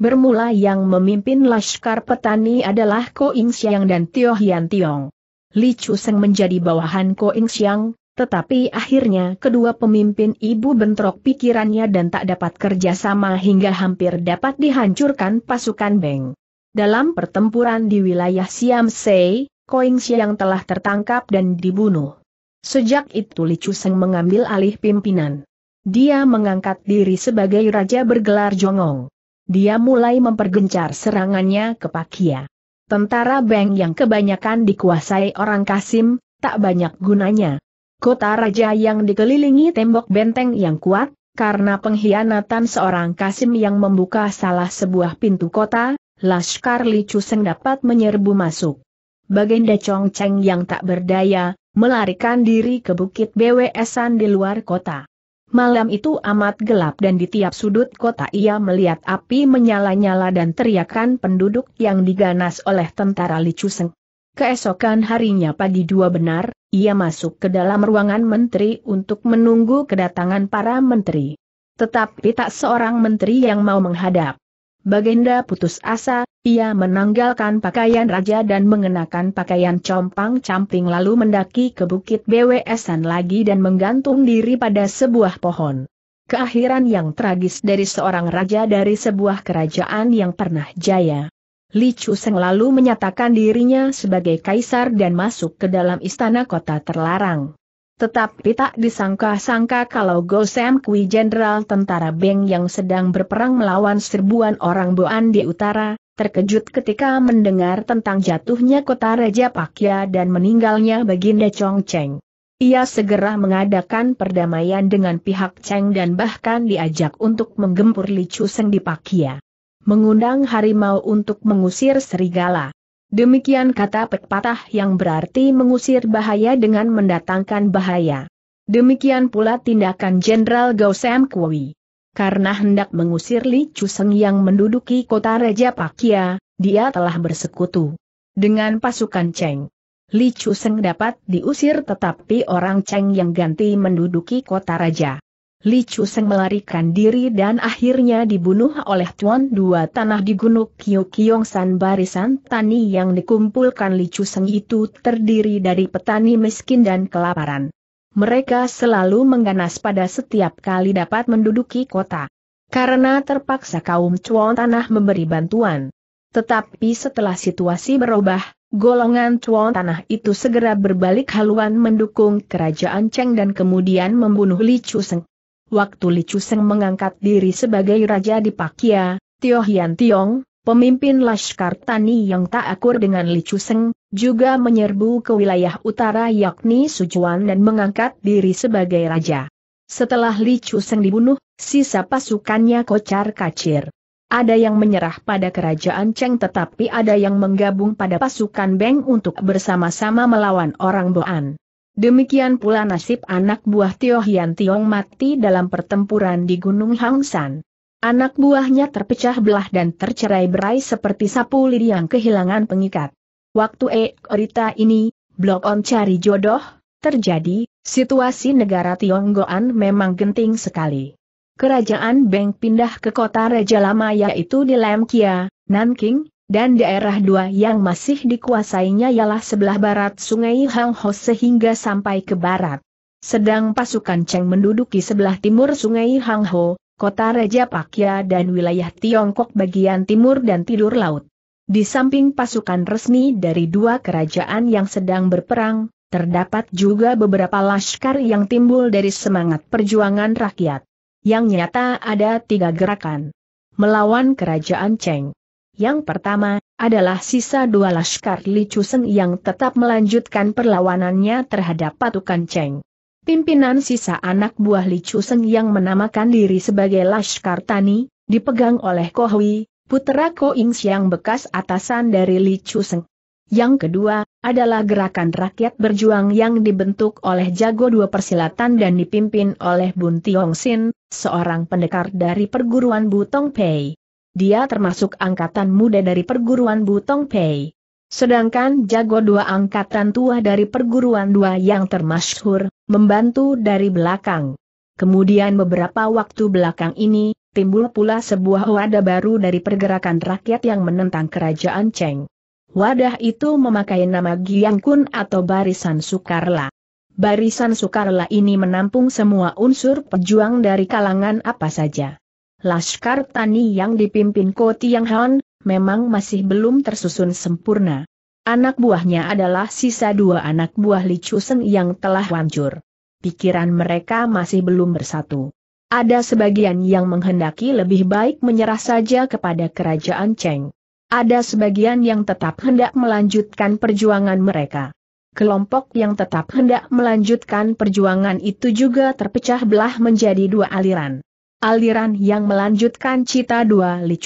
Bermula yang memimpin laskar petani adalah Ko Ing Xiang dan Tio Hian Tiong. Li Chuseng menjadi bawahan Ko Ing Xiang, tetapi akhirnya kedua pemimpin ibu bentrok pikirannya dan tak dapat kerjasama hingga hampir dapat dihancurkan pasukan Beng. Dalam pertempuran di wilayah Siam Sei, Koing yang telah tertangkap dan dibunuh. Sejak itu Li Chuseng mengambil alih pimpinan. Dia mengangkat diri sebagai raja bergelar Jongong. Dia mulai mempergencar serangannya ke Pakia. Tentara Beng yang kebanyakan dikuasai orang Kasim, tak banyak gunanya Kota Raja yang dikelilingi tembok benteng yang kuat, karena pengkhianatan seorang Kasim yang membuka salah sebuah pintu kota, Laskar Li Chuseng dapat menyerbu masuk. Baginda Chong Cheng yang tak berdaya, melarikan diri ke bukit BWSan di luar kota. Malam itu amat gelap dan di tiap sudut kota ia melihat api menyala-nyala dan teriakan penduduk yang diganas oleh tentara Li Chuseng. Keesokan harinya pagi dua benar, ia masuk ke dalam ruangan menteri untuk menunggu kedatangan para menteri. Tetapi tak seorang menteri yang mau menghadap. Baginda putus asa, ia menanggalkan pakaian raja dan mengenakan pakaian compang-camping lalu mendaki ke bukit BWSan lagi dan menggantung diri pada sebuah pohon. Keakhiran yang tragis dari seorang raja dari sebuah kerajaan yang pernah jaya. Li Seng lalu menyatakan dirinya sebagai kaisar dan masuk ke dalam istana kota terlarang. Tetapi tak disangka-sangka kalau Gosem Kui Jenderal Tentara Beng yang sedang berperang melawan serbuan orang Boan di utara, terkejut ketika mendengar tentang jatuhnya kota Raja Pakya dan meninggalnya Baginda Chong Cheng. Ia segera mengadakan perdamaian dengan pihak Cheng dan bahkan diajak untuk menggempur Li Seng di Pakya mengundang harimau untuk mengusir serigala. Demikian kata pepatah yang berarti mengusir bahaya dengan mendatangkan bahaya. Demikian pula tindakan Jenderal Gao Sam Karena hendak mengusir Li Chuseng yang menduduki kota Raja Pakia, dia telah bersekutu dengan pasukan Cheng. Li Chuseng dapat diusir tetapi orang Cheng yang ganti menduduki kota raja. Li Chu Seng melarikan diri dan akhirnya dibunuh oleh Tuan Dua Tanah di Gunung Kiong San Barisan tani yang dikumpulkan Li Chu Seng itu terdiri dari petani miskin dan kelaparan. Mereka selalu mengganas pada setiap kali dapat menduduki kota. Karena terpaksa kaum Chuan Tanah memberi bantuan. Tetapi setelah situasi berubah, Golongan Chuan Tanah itu segera berbalik haluan mendukung kerajaan Cheng dan kemudian membunuh Li Chu Seng waktu Li Chuseng mengangkat diri sebagai Raja di Pakia, Tio Hian Tiong, pemimpin Laskar Tani yang tak akur dengan Li Chuseng, juga menyerbu ke wilayah utara yakni Sujuan dan mengangkat diri sebagai Raja. Setelah Li Chuseng dibunuh, sisa pasukannya kocar kacir. Ada yang menyerah pada kerajaan Cheng tetapi ada yang menggabung pada pasukan Beng untuk bersama-sama melawan orang Boan. Demikian pula nasib anak buah Tio Hian Tiong mati dalam pertempuran di Gunung San. Anak buahnya terpecah belah dan tercerai berai seperti sapu lidi yang kehilangan pengikat. Waktu Ekorita ini, blok on cari jodoh, terjadi, situasi negara Tionggoan memang genting sekali. Kerajaan Beng pindah ke kota Raja Lama yaitu di Lemkia, Nanking, dan daerah dua yang masih dikuasainya ialah sebelah barat sungai Hang Ho sehingga sampai ke barat. Sedang pasukan Cheng menduduki sebelah timur sungai Hang Ho, kota Raja Pakya dan wilayah Tiongkok bagian timur dan tidur laut. Di samping pasukan resmi dari dua kerajaan yang sedang berperang, terdapat juga beberapa laskar yang timbul dari semangat perjuangan rakyat. Yang nyata ada tiga gerakan. Melawan kerajaan Cheng yang pertama, adalah sisa dua laskar Li Chuseng yang tetap melanjutkan perlawanannya terhadap patukan Cheng. Pimpinan sisa anak buah Li Chuseng yang menamakan diri sebagai Laskar Tani, dipegang oleh Ko Hui, putera Ko Ing bekas atasan dari Li Chuseng. Yang kedua, adalah gerakan rakyat berjuang yang dibentuk oleh Jago Dua Persilatan dan dipimpin oleh Bun Tiong Sin, seorang pendekar dari perguruan Butong Pei. Dia termasuk angkatan muda dari perguruan Butong Pei. Sedangkan jago dua angkatan tua dari perguruan dua yang termasyhur, membantu dari belakang. Kemudian beberapa waktu belakang ini, timbul pula sebuah wadah baru dari pergerakan rakyat yang menentang kerajaan Cheng. Wadah itu memakai nama Kun atau Barisan Sukarla. Barisan Sukarla ini menampung semua unsur pejuang dari kalangan apa saja. Laskar Tani yang dipimpin Ko Tiang Han, memang masih belum tersusun sempurna. Anak buahnya adalah sisa dua anak buah Li Chusen yang telah hancur. Pikiran mereka masih belum bersatu. Ada sebagian yang menghendaki lebih baik menyerah saja kepada kerajaan Cheng. Ada sebagian yang tetap hendak melanjutkan perjuangan mereka. Kelompok yang tetap hendak melanjutkan perjuangan itu juga terpecah belah menjadi dua aliran. Aliran yang melanjutkan cita dua Li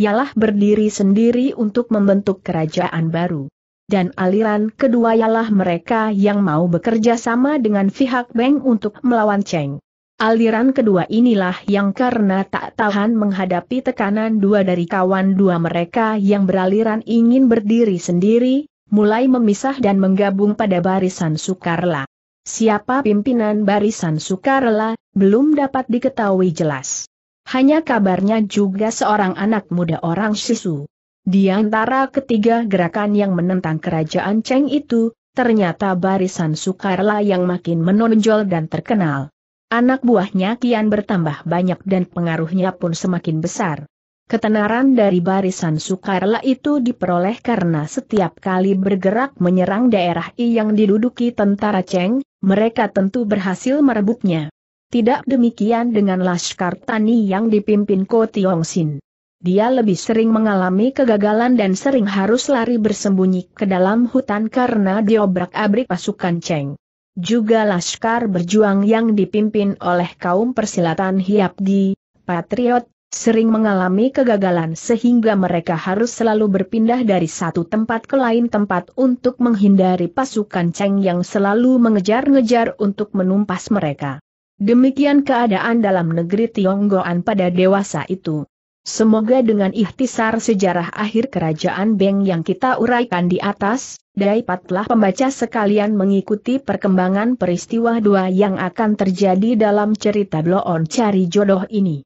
ialah berdiri sendiri untuk membentuk kerajaan baru. Dan aliran kedua ialah mereka yang mau bekerja sama dengan pihak Beng untuk melawan Cheng. Aliran kedua inilah yang karena tak tahan menghadapi tekanan dua dari kawan dua mereka yang beraliran ingin berdiri sendiri, mulai memisah dan menggabung pada barisan Sukarla. Siapa pimpinan barisan sukarela, belum dapat diketahui jelas. Hanya kabarnya juga seorang anak muda orang Sisu. Di antara ketiga gerakan yang menentang kerajaan Cheng itu, ternyata barisan sukarela yang makin menonjol dan terkenal. Anak buahnya kian bertambah banyak dan pengaruhnya pun semakin besar. Ketenaran dari barisan Sukarla itu diperoleh karena setiap kali bergerak menyerang daerah I yang diduduki tentara Cheng, mereka tentu berhasil merebutnya. Tidak demikian dengan Laskar Tani yang dipimpin Ko Tiong Sin. Dia lebih sering mengalami kegagalan dan sering harus lari bersembunyi ke dalam hutan karena diobrak-abrik pasukan Cheng. Juga Laskar berjuang yang dipimpin oleh kaum persilatan Hiap Gi, Patriot, sering mengalami kegagalan sehingga mereka harus selalu berpindah dari satu tempat ke lain tempat untuk menghindari pasukan Cheng yang selalu mengejar-ngejar untuk menumpas mereka. Demikian keadaan dalam negeri Tionggoan pada dewasa itu. Semoga dengan ikhtisar sejarah akhir kerajaan Beng yang kita uraikan di atas, dapatlah pembaca sekalian mengikuti perkembangan peristiwa dua yang akan terjadi dalam cerita Bloon Cari Jodoh ini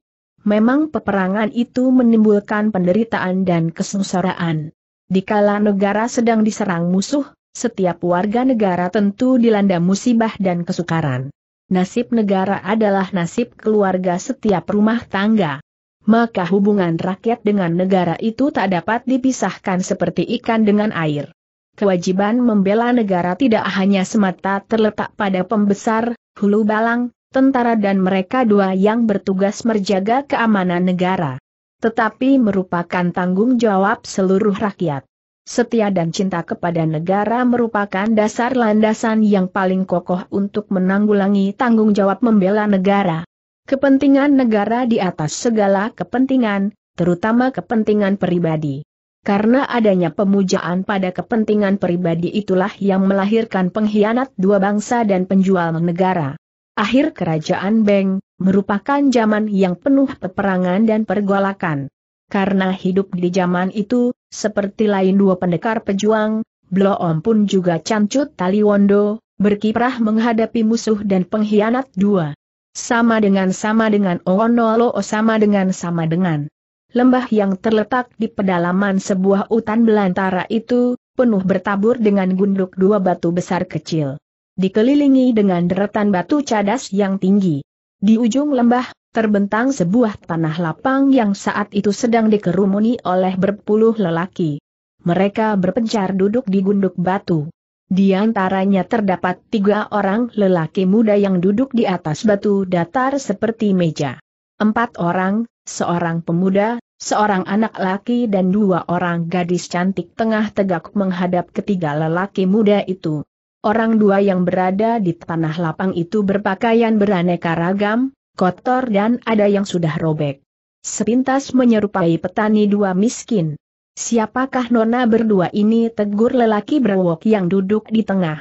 memang peperangan itu menimbulkan penderitaan dan kesengsaraan. Dikala negara sedang diserang musuh, setiap warga negara tentu dilanda musibah dan kesukaran. Nasib negara adalah nasib keluarga setiap rumah tangga. Maka hubungan rakyat dengan negara itu tak dapat dipisahkan seperti ikan dengan air. Kewajiban membela negara tidak hanya semata terletak pada pembesar, hulu balang, tentara dan mereka dua yang bertugas merjaga keamanan negara. Tetapi merupakan tanggung jawab seluruh rakyat. Setia dan cinta kepada negara merupakan dasar landasan yang paling kokoh untuk menanggulangi tanggung jawab membela negara. Kepentingan negara di atas segala kepentingan, terutama kepentingan pribadi. Karena adanya pemujaan pada kepentingan pribadi itulah yang melahirkan pengkhianat dua bangsa dan penjual negara. Akhir kerajaan Beng, merupakan zaman yang penuh peperangan dan pergolakan. Karena hidup di zaman itu, seperti lain dua pendekar pejuang, Bloom pun juga cancut Taliwondo, berkiprah menghadapi musuh dan pengkhianat dua. Sama dengan sama dengan Oonolo sama dengan sama dengan. Lembah yang terletak di pedalaman sebuah hutan belantara itu, penuh bertabur dengan gunduk dua batu besar kecil dikelilingi dengan deretan batu cadas yang tinggi. Di ujung lembah, terbentang sebuah tanah lapang yang saat itu sedang dikerumuni oleh berpuluh lelaki. Mereka berpencar duduk di gunduk batu. Di antaranya terdapat tiga orang lelaki muda yang duduk di atas batu datar seperti meja. Empat orang, seorang pemuda, seorang anak laki dan dua orang gadis cantik tengah tegak menghadap ketiga lelaki muda itu. Orang dua yang berada di tanah lapang itu berpakaian beraneka ragam, kotor dan ada yang sudah robek. Sepintas menyerupai petani dua miskin. Siapakah nona berdua ini tegur lelaki berwok yang duduk di tengah.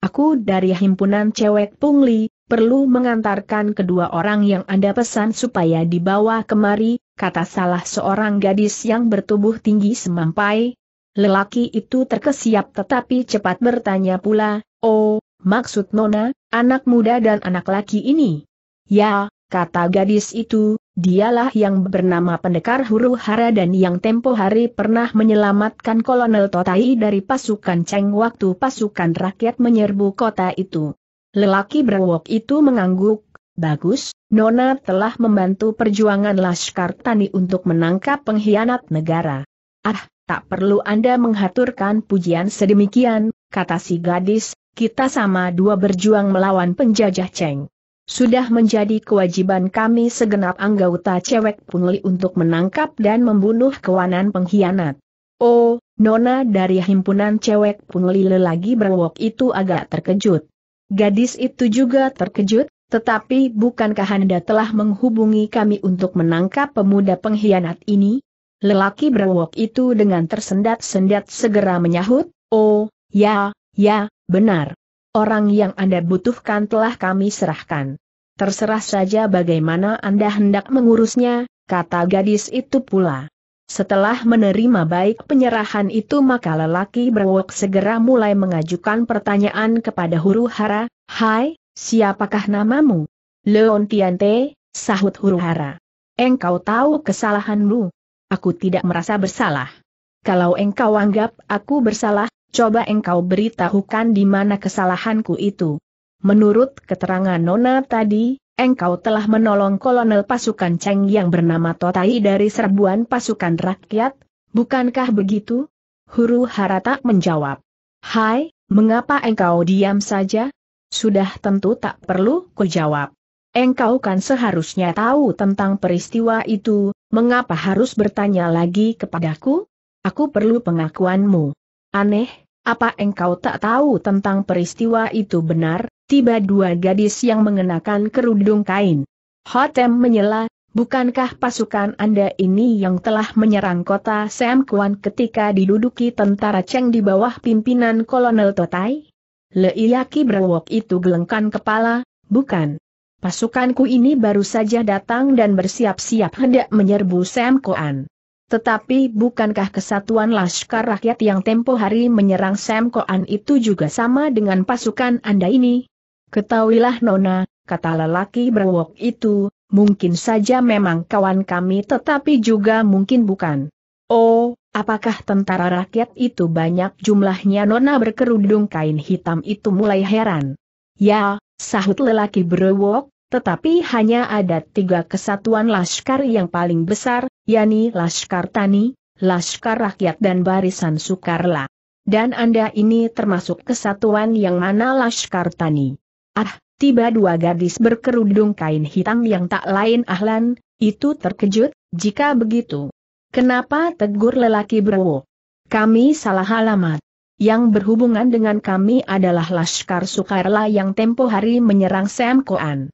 Aku dari himpunan cewek pungli, perlu mengantarkan kedua orang yang Anda pesan supaya dibawa kemari, kata salah seorang gadis yang bertubuh tinggi semampai, Lelaki itu terkesiap tetapi cepat bertanya pula, oh, maksud Nona, anak muda dan anak laki ini? Ya, kata gadis itu, dialah yang bernama pendekar huru hara dan yang tempo hari pernah menyelamatkan kolonel Totai dari pasukan Cheng waktu pasukan rakyat menyerbu kota itu. Lelaki berwok itu mengangguk, bagus, Nona telah membantu perjuangan Laskar Tani untuk menangkap pengkhianat negara. Ah, tak perlu Anda menghaturkan pujian sedemikian, kata si gadis, kita sama dua berjuang melawan penjajah Cheng. Sudah menjadi kewajiban kami segenap anggota cewek pungli untuk menangkap dan membunuh kewanan pengkhianat. Oh, Nona dari himpunan cewek pungli lelaki berwok itu agak terkejut. Gadis itu juga terkejut, tetapi bukankah Anda telah menghubungi kami untuk menangkap pemuda pengkhianat ini? Lelaki berwok itu dengan tersendat-sendat segera menyahut, Oh, ya, ya, benar. Orang yang Anda butuhkan telah kami serahkan. Terserah saja bagaimana Anda hendak mengurusnya, kata gadis itu pula. Setelah menerima baik penyerahan itu maka lelaki berwok segera mulai mengajukan pertanyaan kepada huru hara, Hai, siapakah namamu? Leon Tiante, sahut huru hara. Engkau tahu kesalahanmu aku tidak merasa bersalah. Kalau engkau anggap aku bersalah, coba engkau beritahukan di mana kesalahanku itu. Menurut keterangan Nona tadi, engkau telah menolong kolonel pasukan Cheng yang bernama Totai dari serbuan pasukan rakyat, bukankah begitu? Huru Hara tak menjawab. Hai, mengapa engkau diam saja? Sudah tentu tak perlu kujawab. Engkau kan seharusnya tahu tentang peristiwa itu, Mengapa harus bertanya lagi kepadaku? Aku perlu pengakuanmu. Aneh, apa engkau tak tahu tentang peristiwa itu benar? Tiba dua gadis yang mengenakan kerudung kain. Hotem menyela, bukankah pasukan Anda ini yang telah menyerang kota Sam Kuan ketika diduduki tentara Cheng di bawah pimpinan Kolonel Totai? Leiyaki berwok itu gelengkan kepala, bukan. Pasukanku ini baru saja datang dan bersiap-siap hendak menyerbu Sam Koan. Tetapi bukankah kesatuan Laskar Rakyat yang tempo hari menyerang Sam Koan itu juga sama dengan pasukan Anda ini? Ketahuilah Nona, kata lelaki berwok itu, mungkin saja memang kawan kami tetapi juga mungkin bukan. Oh, apakah tentara rakyat itu banyak jumlahnya Nona berkerudung kain hitam itu mulai heran. Ya, sahut lelaki berwok, tetapi hanya ada tiga kesatuan Laskar yang paling besar, yakni Laskar Tani, Laskar Rakyat dan Barisan Sukarla. Dan Anda ini termasuk kesatuan yang mana Laskar Tani. Ah, tiba dua gadis berkerudung kain hitam yang tak lain ahlan, itu terkejut, jika begitu. Kenapa tegur lelaki berwo? Kami salah alamat yang berhubungan dengan kami adalah Laskar Sukarla yang tempo hari menyerang Sam Koan.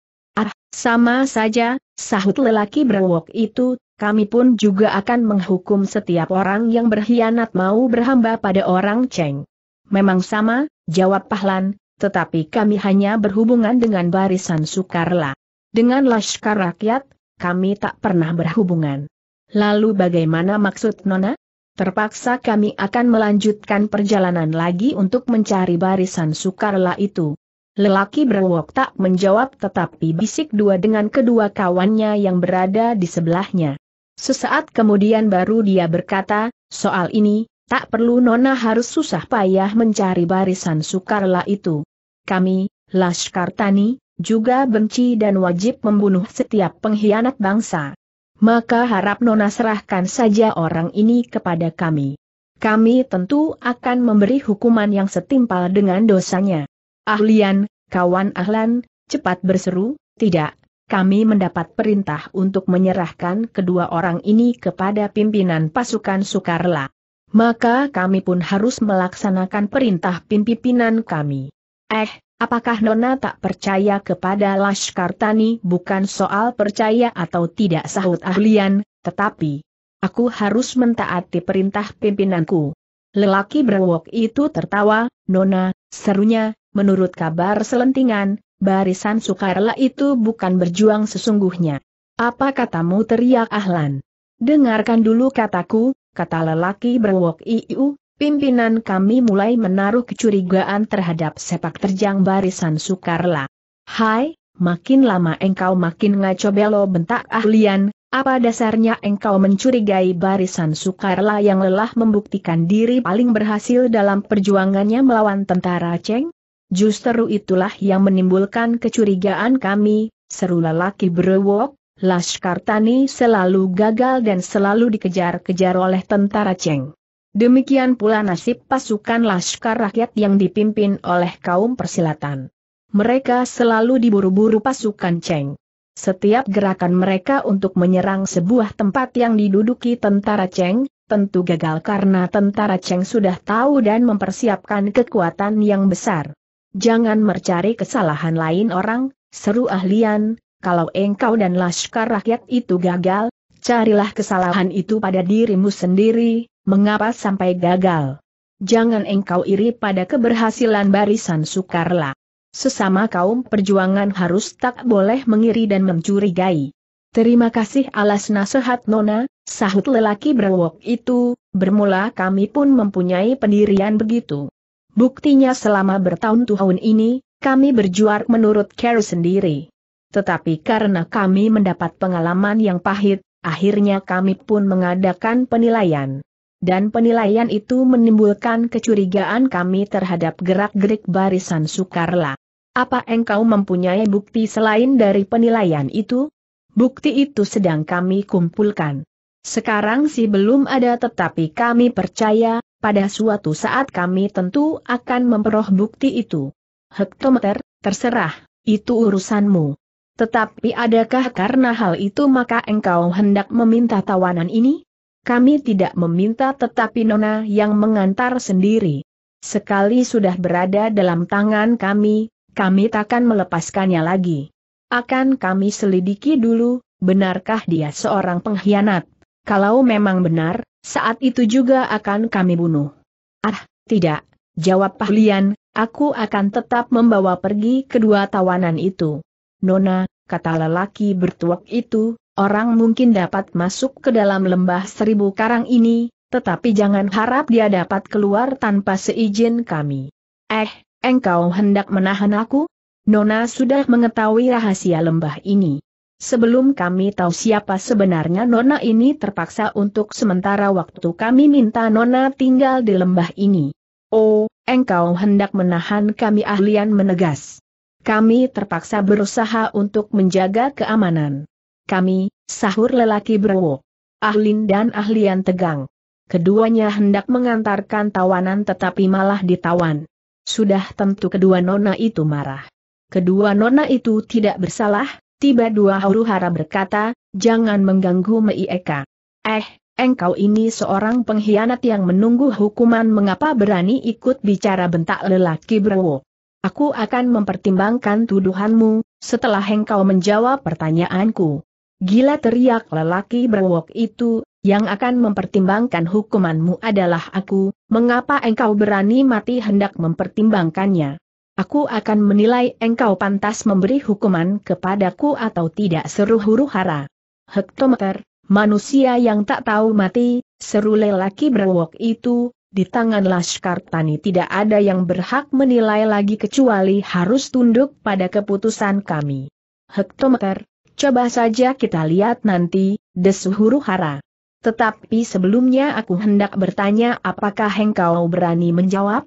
Sama saja, sahut lelaki berwok itu, kami pun juga akan menghukum setiap orang yang berkhianat mau berhamba pada orang Cheng. Memang sama, jawab Pahlan, tetapi kami hanya berhubungan dengan barisan Sukarla. Dengan Laskar Rakyat, kami tak pernah berhubungan. Lalu bagaimana maksud Nona? Terpaksa kami akan melanjutkan perjalanan lagi untuk mencari barisan Sukarla itu. Lelaki berwok tak menjawab tetapi bisik dua dengan kedua kawannya yang berada di sebelahnya. Sesaat kemudian baru dia berkata, soal ini, tak perlu Nona harus susah payah mencari barisan sukarla itu. Kami, Laskar Tani, juga benci dan wajib membunuh setiap pengkhianat bangsa. Maka harap Nona serahkan saja orang ini kepada kami. Kami tentu akan memberi hukuman yang setimpal dengan dosanya. Ahlian, kawan Ahlan, cepat berseru, tidak, kami mendapat perintah untuk menyerahkan kedua orang ini kepada pimpinan pasukan Sukarla. Maka kami pun harus melaksanakan perintah pimpinan kami. Eh, apakah Nona tak percaya kepada Laskar Tani bukan soal percaya atau tidak sahut ahlian, tetapi aku harus mentaati perintah pimpinanku. Lelaki berwok itu tertawa, Nona, serunya, menurut kabar selentingan, barisan Sukarela itu bukan berjuang sesungguhnya. Apa katamu teriak Ahlan? Dengarkan dulu kataku, kata lelaki berwok iu, pimpinan kami mulai menaruh kecurigaan terhadap sepak terjang barisan Sukarela. Hai, makin lama engkau makin ngaco belo bentak ahlian, apa dasarnya engkau mencurigai barisan sukarela yang lelah membuktikan diri paling berhasil dalam perjuangannya melawan tentara Cheng? Justru itulah yang menimbulkan kecurigaan kami, seru lelaki berewok, Tani selalu gagal dan selalu dikejar-kejar oleh tentara Cheng. Demikian pula nasib pasukan Laskar Rakyat yang dipimpin oleh kaum persilatan. Mereka selalu diburu-buru pasukan Cheng. Setiap gerakan mereka untuk menyerang sebuah tempat yang diduduki tentara Cheng, tentu gagal karena tentara Cheng sudah tahu dan mempersiapkan kekuatan yang besar jangan mencari kesalahan lain orang, seru ahlian, kalau engkau dan laskar rakyat itu gagal, carilah kesalahan itu pada dirimu sendiri, mengapa sampai gagal. Jangan engkau iri pada keberhasilan barisan Sukarla. Sesama kaum perjuangan harus tak boleh mengiri dan mencurigai. Terima kasih alas nasihat Nona, sahut lelaki berwok itu, bermula kami pun mempunyai pendirian begitu. Buktinya selama bertahun-tahun ini, kami berjuar menurut Carol sendiri. Tetapi karena kami mendapat pengalaman yang pahit, akhirnya kami pun mengadakan penilaian. Dan penilaian itu menimbulkan kecurigaan kami terhadap gerak-gerik barisan Sukarla. Apa engkau mempunyai bukti selain dari penilaian itu? Bukti itu sedang kami kumpulkan. Sekarang sih belum ada tetapi kami percaya, pada suatu saat kami tentu akan memperoleh bukti itu. Hektometer, terserah, itu urusanmu. Tetapi adakah karena hal itu maka engkau hendak meminta tawanan ini? Kami tidak meminta tetapi Nona yang mengantar sendiri. Sekali sudah berada dalam tangan kami, kami takkan melepaskannya lagi. Akan kami selidiki dulu, benarkah dia seorang pengkhianat? Kalau memang benar, saat itu juga akan kami bunuh. Ah, tidak, jawab Pahlian, aku akan tetap membawa pergi kedua tawanan itu. Nona, kata lelaki bertuak itu, orang mungkin dapat masuk ke dalam lembah seribu karang ini, tetapi jangan harap dia dapat keluar tanpa seizin kami. Eh, engkau hendak menahan aku? Nona sudah mengetahui rahasia lembah ini. Sebelum kami tahu siapa sebenarnya Nona ini terpaksa untuk sementara waktu kami minta Nona tinggal di lembah ini. Oh, engkau hendak menahan kami ahlian menegas. Kami terpaksa berusaha untuk menjaga keamanan. Kami, sahur lelaki berwo. Ahlin dan ahlian tegang. Keduanya hendak mengantarkan tawanan tetapi malah ditawan. Sudah tentu kedua nona itu marah. Kedua nona itu tidak bersalah, Tiba dua huru hara berkata, jangan mengganggu Meieka. Eh, engkau ini seorang pengkhianat yang menunggu hukuman mengapa berani ikut bicara bentak lelaki brewo? Aku akan mempertimbangkan tuduhanmu, setelah engkau menjawab pertanyaanku. Gila teriak lelaki berwok itu, yang akan mempertimbangkan hukumanmu adalah aku, mengapa engkau berani mati hendak mempertimbangkannya? Aku akan menilai engkau pantas memberi hukuman kepadaku atau tidak seru huru hara. Hektometer, manusia yang tak tahu mati, seru lelaki berwok itu, di tangan Laskar Tani tidak ada yang berhak menilai lagi kecuali harus tunduk pada keputusan kami. Hektometer, coba saja kita lihat nanti, desu huru hara. Tetapi sebelumnya aku hendak bertanya apakah engkau berani menjawab?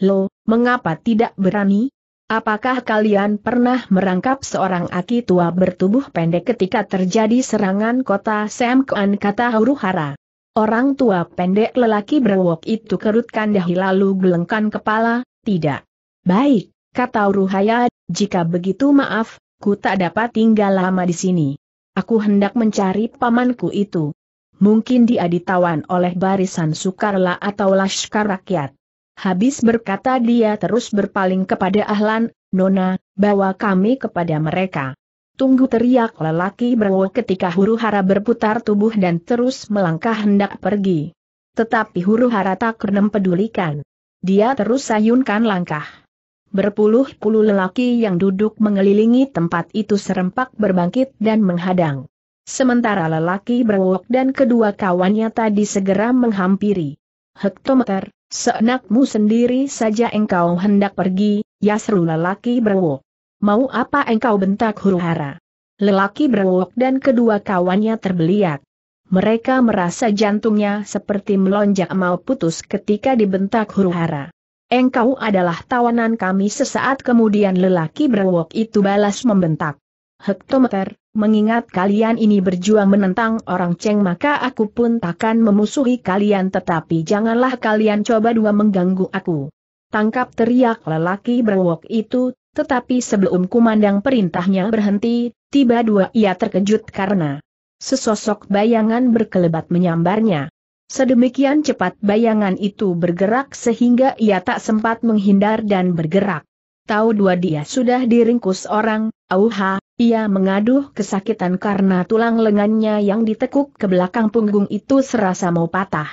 Lo, mengapa tidak berani? Apakah kalian pernah merangkap seorang aki tua bertubuh pendek ketika terjadi serangan kota Semkoan kata huru Orang tua pendek lelaki berwok itu kerutkan dahi lalu gelengkan kepala, tidak. Baik, kata Ruhaya, jika begitu maaf, ku tak dapat tinggal lama di sini. Aku hendak mencari pamanku itu. Mungkin dia ditawan oleh barisan sukarla atau laskar rakyat. Habis berkata dia terus berpaling kepada Ahlan, Nona, bawa kami kepada mereka. Tunggu teriak lelaki berwo ketika huru hara berputar tubuh dan terus melangkah hendak pergi. Tetapi huru hara tak kernem pedulikan. Dia terus sayunkan langkah. Berpuluh-puluh lelaki yang duduk mengelilingi tempat itu serempak berbangkit dan menghadang. Sementara lelaki berwok dan kedua kawannya tadi segera menghampiri. Hektometer, Seenakmu sendiri saja engkau hendak pergi, ya seru lelaki berwok. Mau apa engkau bentak huru-hara? Lelaki berwok dan kedua kawannya terbeliak. Mereka merasa jantungnya seperti melonjak mau putus ketika dibentak huru-hara. Engkau adalah tawanan kami sesaat kemudian lelaki berwok itu balas membentak hektometer, mengingat kalian ini berjuang menentang orang Cheng maka aku pun takkan memusuhi kalian tetapi janganlah kalian coba dua mengganggu aku. Tangkap teriak lelaki berwok itu, tetapi sebelum kumandang perintahnya berhenti, tiba dua ia terkejut karena sesosok bayangan berkelebat menyambarnya. Sedemikian cepat bayangan itu bergerak sehingga ia tak sempat menghindar dan bergerak. Tahu dua dia sudah diringkus orang, auha, ia mengaduh kesakitan karena tulang lengannya yang ditekuk ke belakang punggung itu serasa mau patah.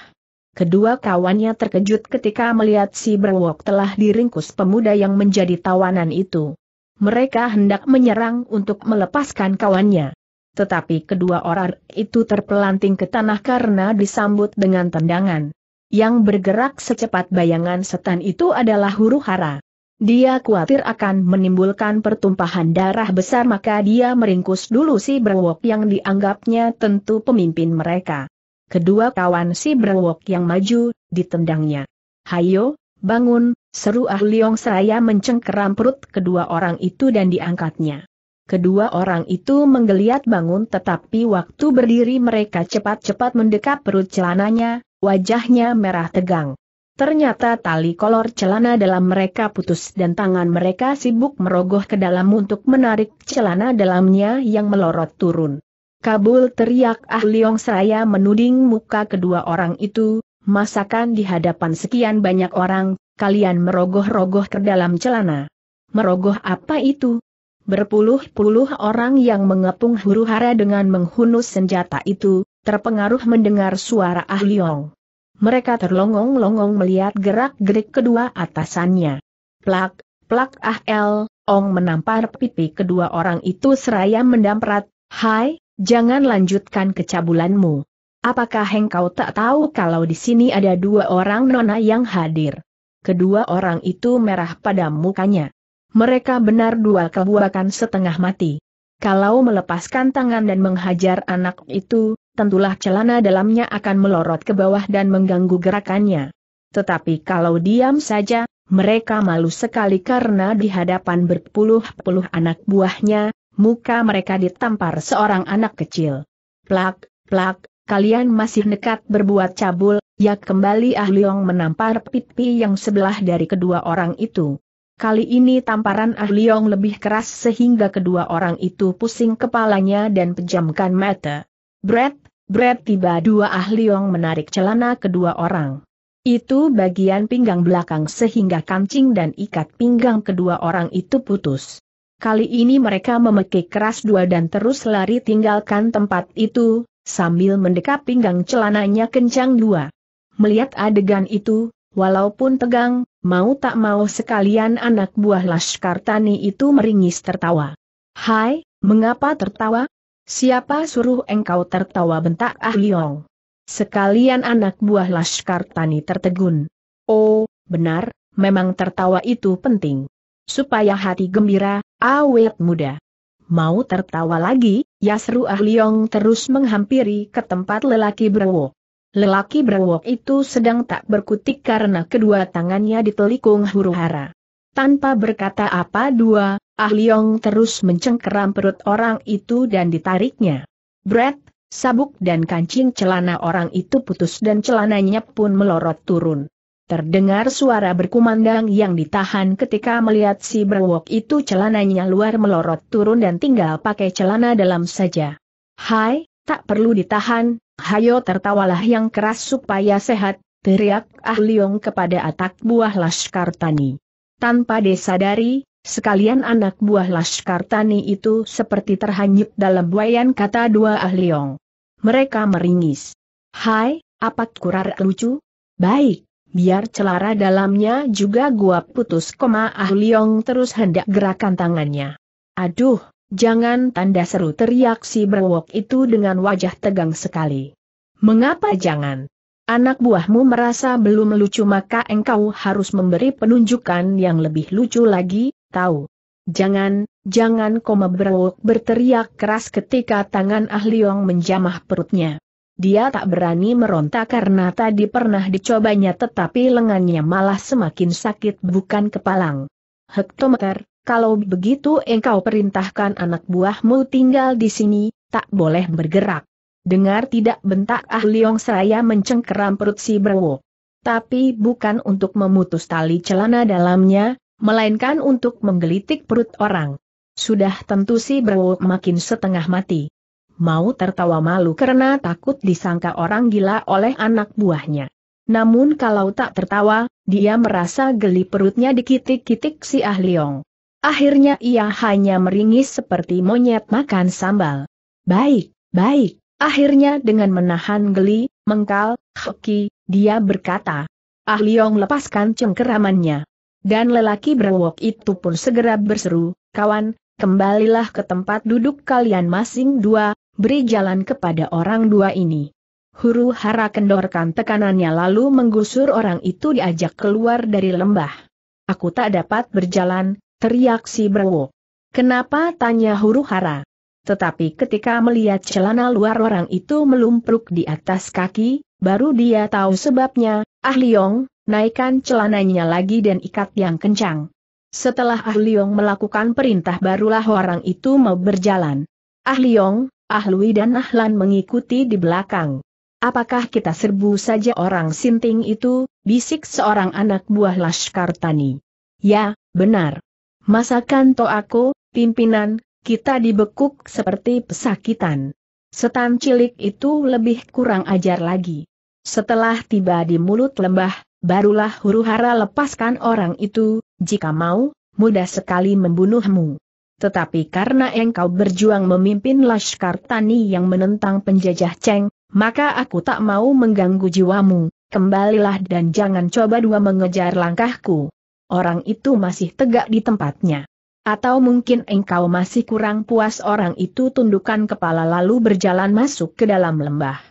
Kedua kawannya terkejut ketika melihat si Berwok telah diringkus pemuda yang menjadi tawanan itu. Mereka hendak menyerang untuk melepaskan kawannya. Tetapi kedua orang itu terpelanting ke tanah karena disambut dengan tendangan. Yang bergerak secepat bayangan setan itu adalah huru hara. Dia khawatir akan menimbulkan pertumpahan darah besar maka dia meringkus dulu si Brewok yang dianggapnya tentu pemimpin mereka. Kedua kawan si Brewok yang maju, ditendangnya. Hayo, bangun, seru ahliong Leong Seraya mencengkeram perut kedua orang itu dan diangkatnya. Kedua orang itu menggeliat bangun tetapi waktu berdiri mereka cepat-cepat mendekap perut celananya, wajahnya merah tegang. Ternyata tali kolor celana dalam mereka putus dan tangan mereka sibuk merogoh ke dalam untuk menarik celana dalamnya yang melorot turun. Kabul teriak Ah Liong Seraya menuding muka kedua orang itu, masakan di hadapan sekian banyak orang, kalian merogoh-rogoh ke dalam celana. Merogoh apa itu? Berpuluh-puluh orang yang mengepung huru hara dengan menghunus senjata itu, terpengaruh mendengar suara Ah Liong. Mereka terlongong-longong melihat gerak-gerik kedua atasannya. Plak, plak ah el, ong menampar pipi kedua orang itu seraya mendamprat, Hai, jangan lanjutkan kecabulanmu. Apakah engkau tak tahu kalau di sini ada dua orang nona yang hadir? Kedua orang itu merah pada mukanya. Mereka benar dua kebuakan setengah mati. Kalau melepaskan tangan dan menghajar anak itu, tentulah celana dalamnya akan melorot ke bawah dan mengganggu gerakannya. Tetapi kalau diam saja, mereka malu sekali karena di hadapan berpuluh-puluh anak buahnya, muka mereka ditampar seorang anak kecil. Plak, plak, kalian masih nekat berbuat cabul, ya kembali Ah Leong menampar pipi yang sebelah dari kedua orang itu. Kali ini tamparan Ah Leong lebih keras sehingga kedua orang itu pusing kepalanya dan pejamkan mata. Brett, Brad tiba dua ahli yang menarik celana kedua orang. Itu bagian pinggang belakang sehingga kancing dan ikat pinggang kedua orang itu putus. Kali ini mereka memekik keras dua dan terus lari tinggalkan tempat itu, sambil mendekap pinggang celananya kencang dua. Melihat adegan itu, walaupun tegang, mau tak mau sekalian anak buah Laskar Tani itu meringis tertawa. Hai, mengapa tertawa? Siapa suruh engkau tertawa bentak Ah Liong? Sekalian anak buah Laskar Tani tertegun. Oh, benar, memang tertawa itu penting. Supaya hati gembira, awet muda. Mau tertawa lagi, Yasru Ah Liong terus menghampiri ke tempat lelaki berwok. Lelaki berwok itu sedang tak berkutik karena kedua tangannya ditelikung huru hara. Tanpa berkata apa dua, Ah Leong terus mencengkeram perut orang itu dan ditariknya. Brett, sabuk dan kancing celana orang itu putus dan celananya pun melorot turun. Terdengar suara berkumandang yang ditahan ketika melihat si berwok itu celananya luar melorot turun dan tinggal pakai celana dalam saja. Hai, tak perlu ditahan, hayo tertawalah yang keras supaya sehat, teriak Ah Leong kepada atak buah Laskar Tani. Tanpa disadari, Sekalian anak buah Laskar Tani itu seperti terhanyut dalam buayan kata dua ahli Yong. Mereka meringis. Hai, apa kurar lucu? Baik, biar celara dalamnya juga gua putus koma ahli Yong terus hendak gerakan tangannya. Aduh, jangan tanda seru teriak si berwok itu dengan wajah tegang sekali. Mengapa jangan? Anak buahmu merasa belum lucu maka engkau harus memberi penunjukan yang lebih lucu lagi, tahu. Jangan, jangan koma berwok berteriak keras ketika tangan Ah Liong menjamah perutnya. Dia tak berani meronta karena tadi pernah dicobanya tetapi lengannya malah semakin sakit bukan kepalang. Hektometer, kalau begitu engkau perintahkan anak buahmu tinggal di sini, tak boleh bergerak. Dengar tidak bentak Ah Liong seraya mencengkeram perut si berwok. Tapi bukan untuk memutus tali celana dalamnya, melainkan untuk menggelitik perut orang. Sudah tentu si Bro makin setengah mati. Mau tertawa malu karena takut disangka orang gila oleh anak buahnya. Namun kalau tak tertawa, dia merasa geli perutnya dikitik-kitik si Ahliong. Akhirnya ia hanya meringis seperti monyet makan sambal. Baik, baik. Akhirnya dengan menahan geli, mengkal, hoki, dia berkata. Ahliong lepaskan cengkeramannya. Dan lelaki berwok itu pun segera berseru, kawan, kembalilah ke tempat duduk kalian masing dua, beri jalan kepada orang dua ini. Huru hara kendorkan tekanannya lalu menggusur orang itu diajak keluar dari lembah. Aku tak dapat berjalan, teriak si berwok. Kenapa tanya huru hara? Tetapi ketika melihat celana luar orang itu melumpruk di atas kaki, baru dia tahu sebabnya, Ah Liong, naikkan celananya lagi dan ikat yang kencang. Setelah Ah Liong melakukan perintah barulah orang itu mau berjalan. Ah Liong, Ah Lui dan Ah Lan mengikuti di belakang. Apakah kita serbu saja orang sinting itu, bisik seorang anak buah Laskar Tani. Ya, benar. Masakan to aku, pimpinan, kita dibekuk seperti pesakitan. Setan cilik itu lebih kurang ajar lagi. Setelah tiba di mulut lembah, barulah huru-hara lepaskan orang itu, jika mau, mudah sekali membunuhmu. Tetapi karena engkau berjuang memimpin Laskar Tani yang menentang penjajah Cheng, maka aku tak mau mengganggu jiwamu, kembalilah dan jangan coba dua mengejar langkahku. Orang itu masih tegak di tempatnya. Atau mungkin engkau masih kurang puas orang itu tundukkan kepala lalu berjalan masuk ke dalam lembah.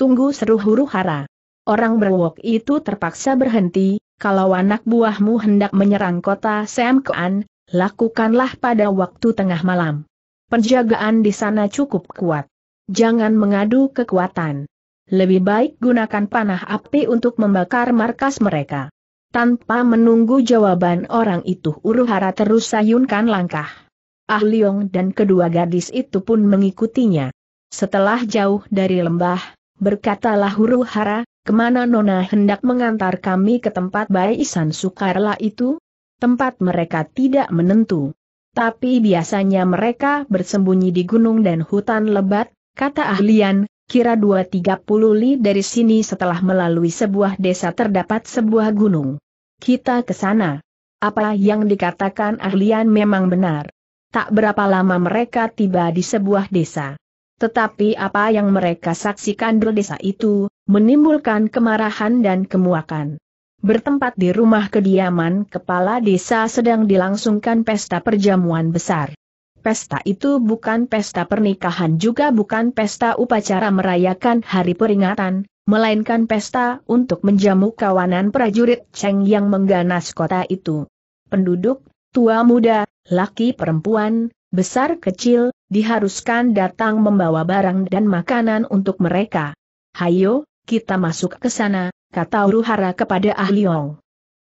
Tunggu seru huru hara orang berwok itu terpaksa berhenti, kalau anak buahmu hendak menyerang kota Semkoan, lakukanlah pada waktu tengah malam. Penjagaan di sana cukup kuat. Jangan mengadu kekuatan. Lebih baik gunakan panah api untuk membakar markas mereka. Tanpa menunggu jawaban orang itu Uruhara terus sayunkan langkah. Ah Leong dan kedua gadis itu pun mengikutinya. Setelah jauh dari lembah, berkatalah huru hara, kemana Nona hendak mengantar kami ke tempat bayi isan Sukarla itu? Tempat mereka tidak menentu. Tapi biasanya mereka bersembunyi di gunung dan hutan lebat, kata ahlian, kira tiga puluh li dari sini setelah melalui sebuah desa terdapat sebuah gunung. Kita ke sana. Apa yang dikatakan ahlian memang benar. Tak berapa lama mereka tiba di sebuah desa. Tetapi apa yang mereka saksikan di desa itu, menimbulkan kemarahan dan kemuakan. Bertempat di rumah kediaman kepala desa sedang dilangsungkan pesta perjamuan besar. Pesta itu bukan pesta pernikahan juga bukan pesta upacara merayakan hari peringatan, melainkan pesta untuk menjamu kawanan prajurit Cheng yang mengganas kota itu. Penduduk, tua muda, laki perempuan, besar kecil, diharuskan datang membawa barang dan makanan untuk mereka. Hayo, kita masuk ke sana, kata Uruhara kepada Ahliong.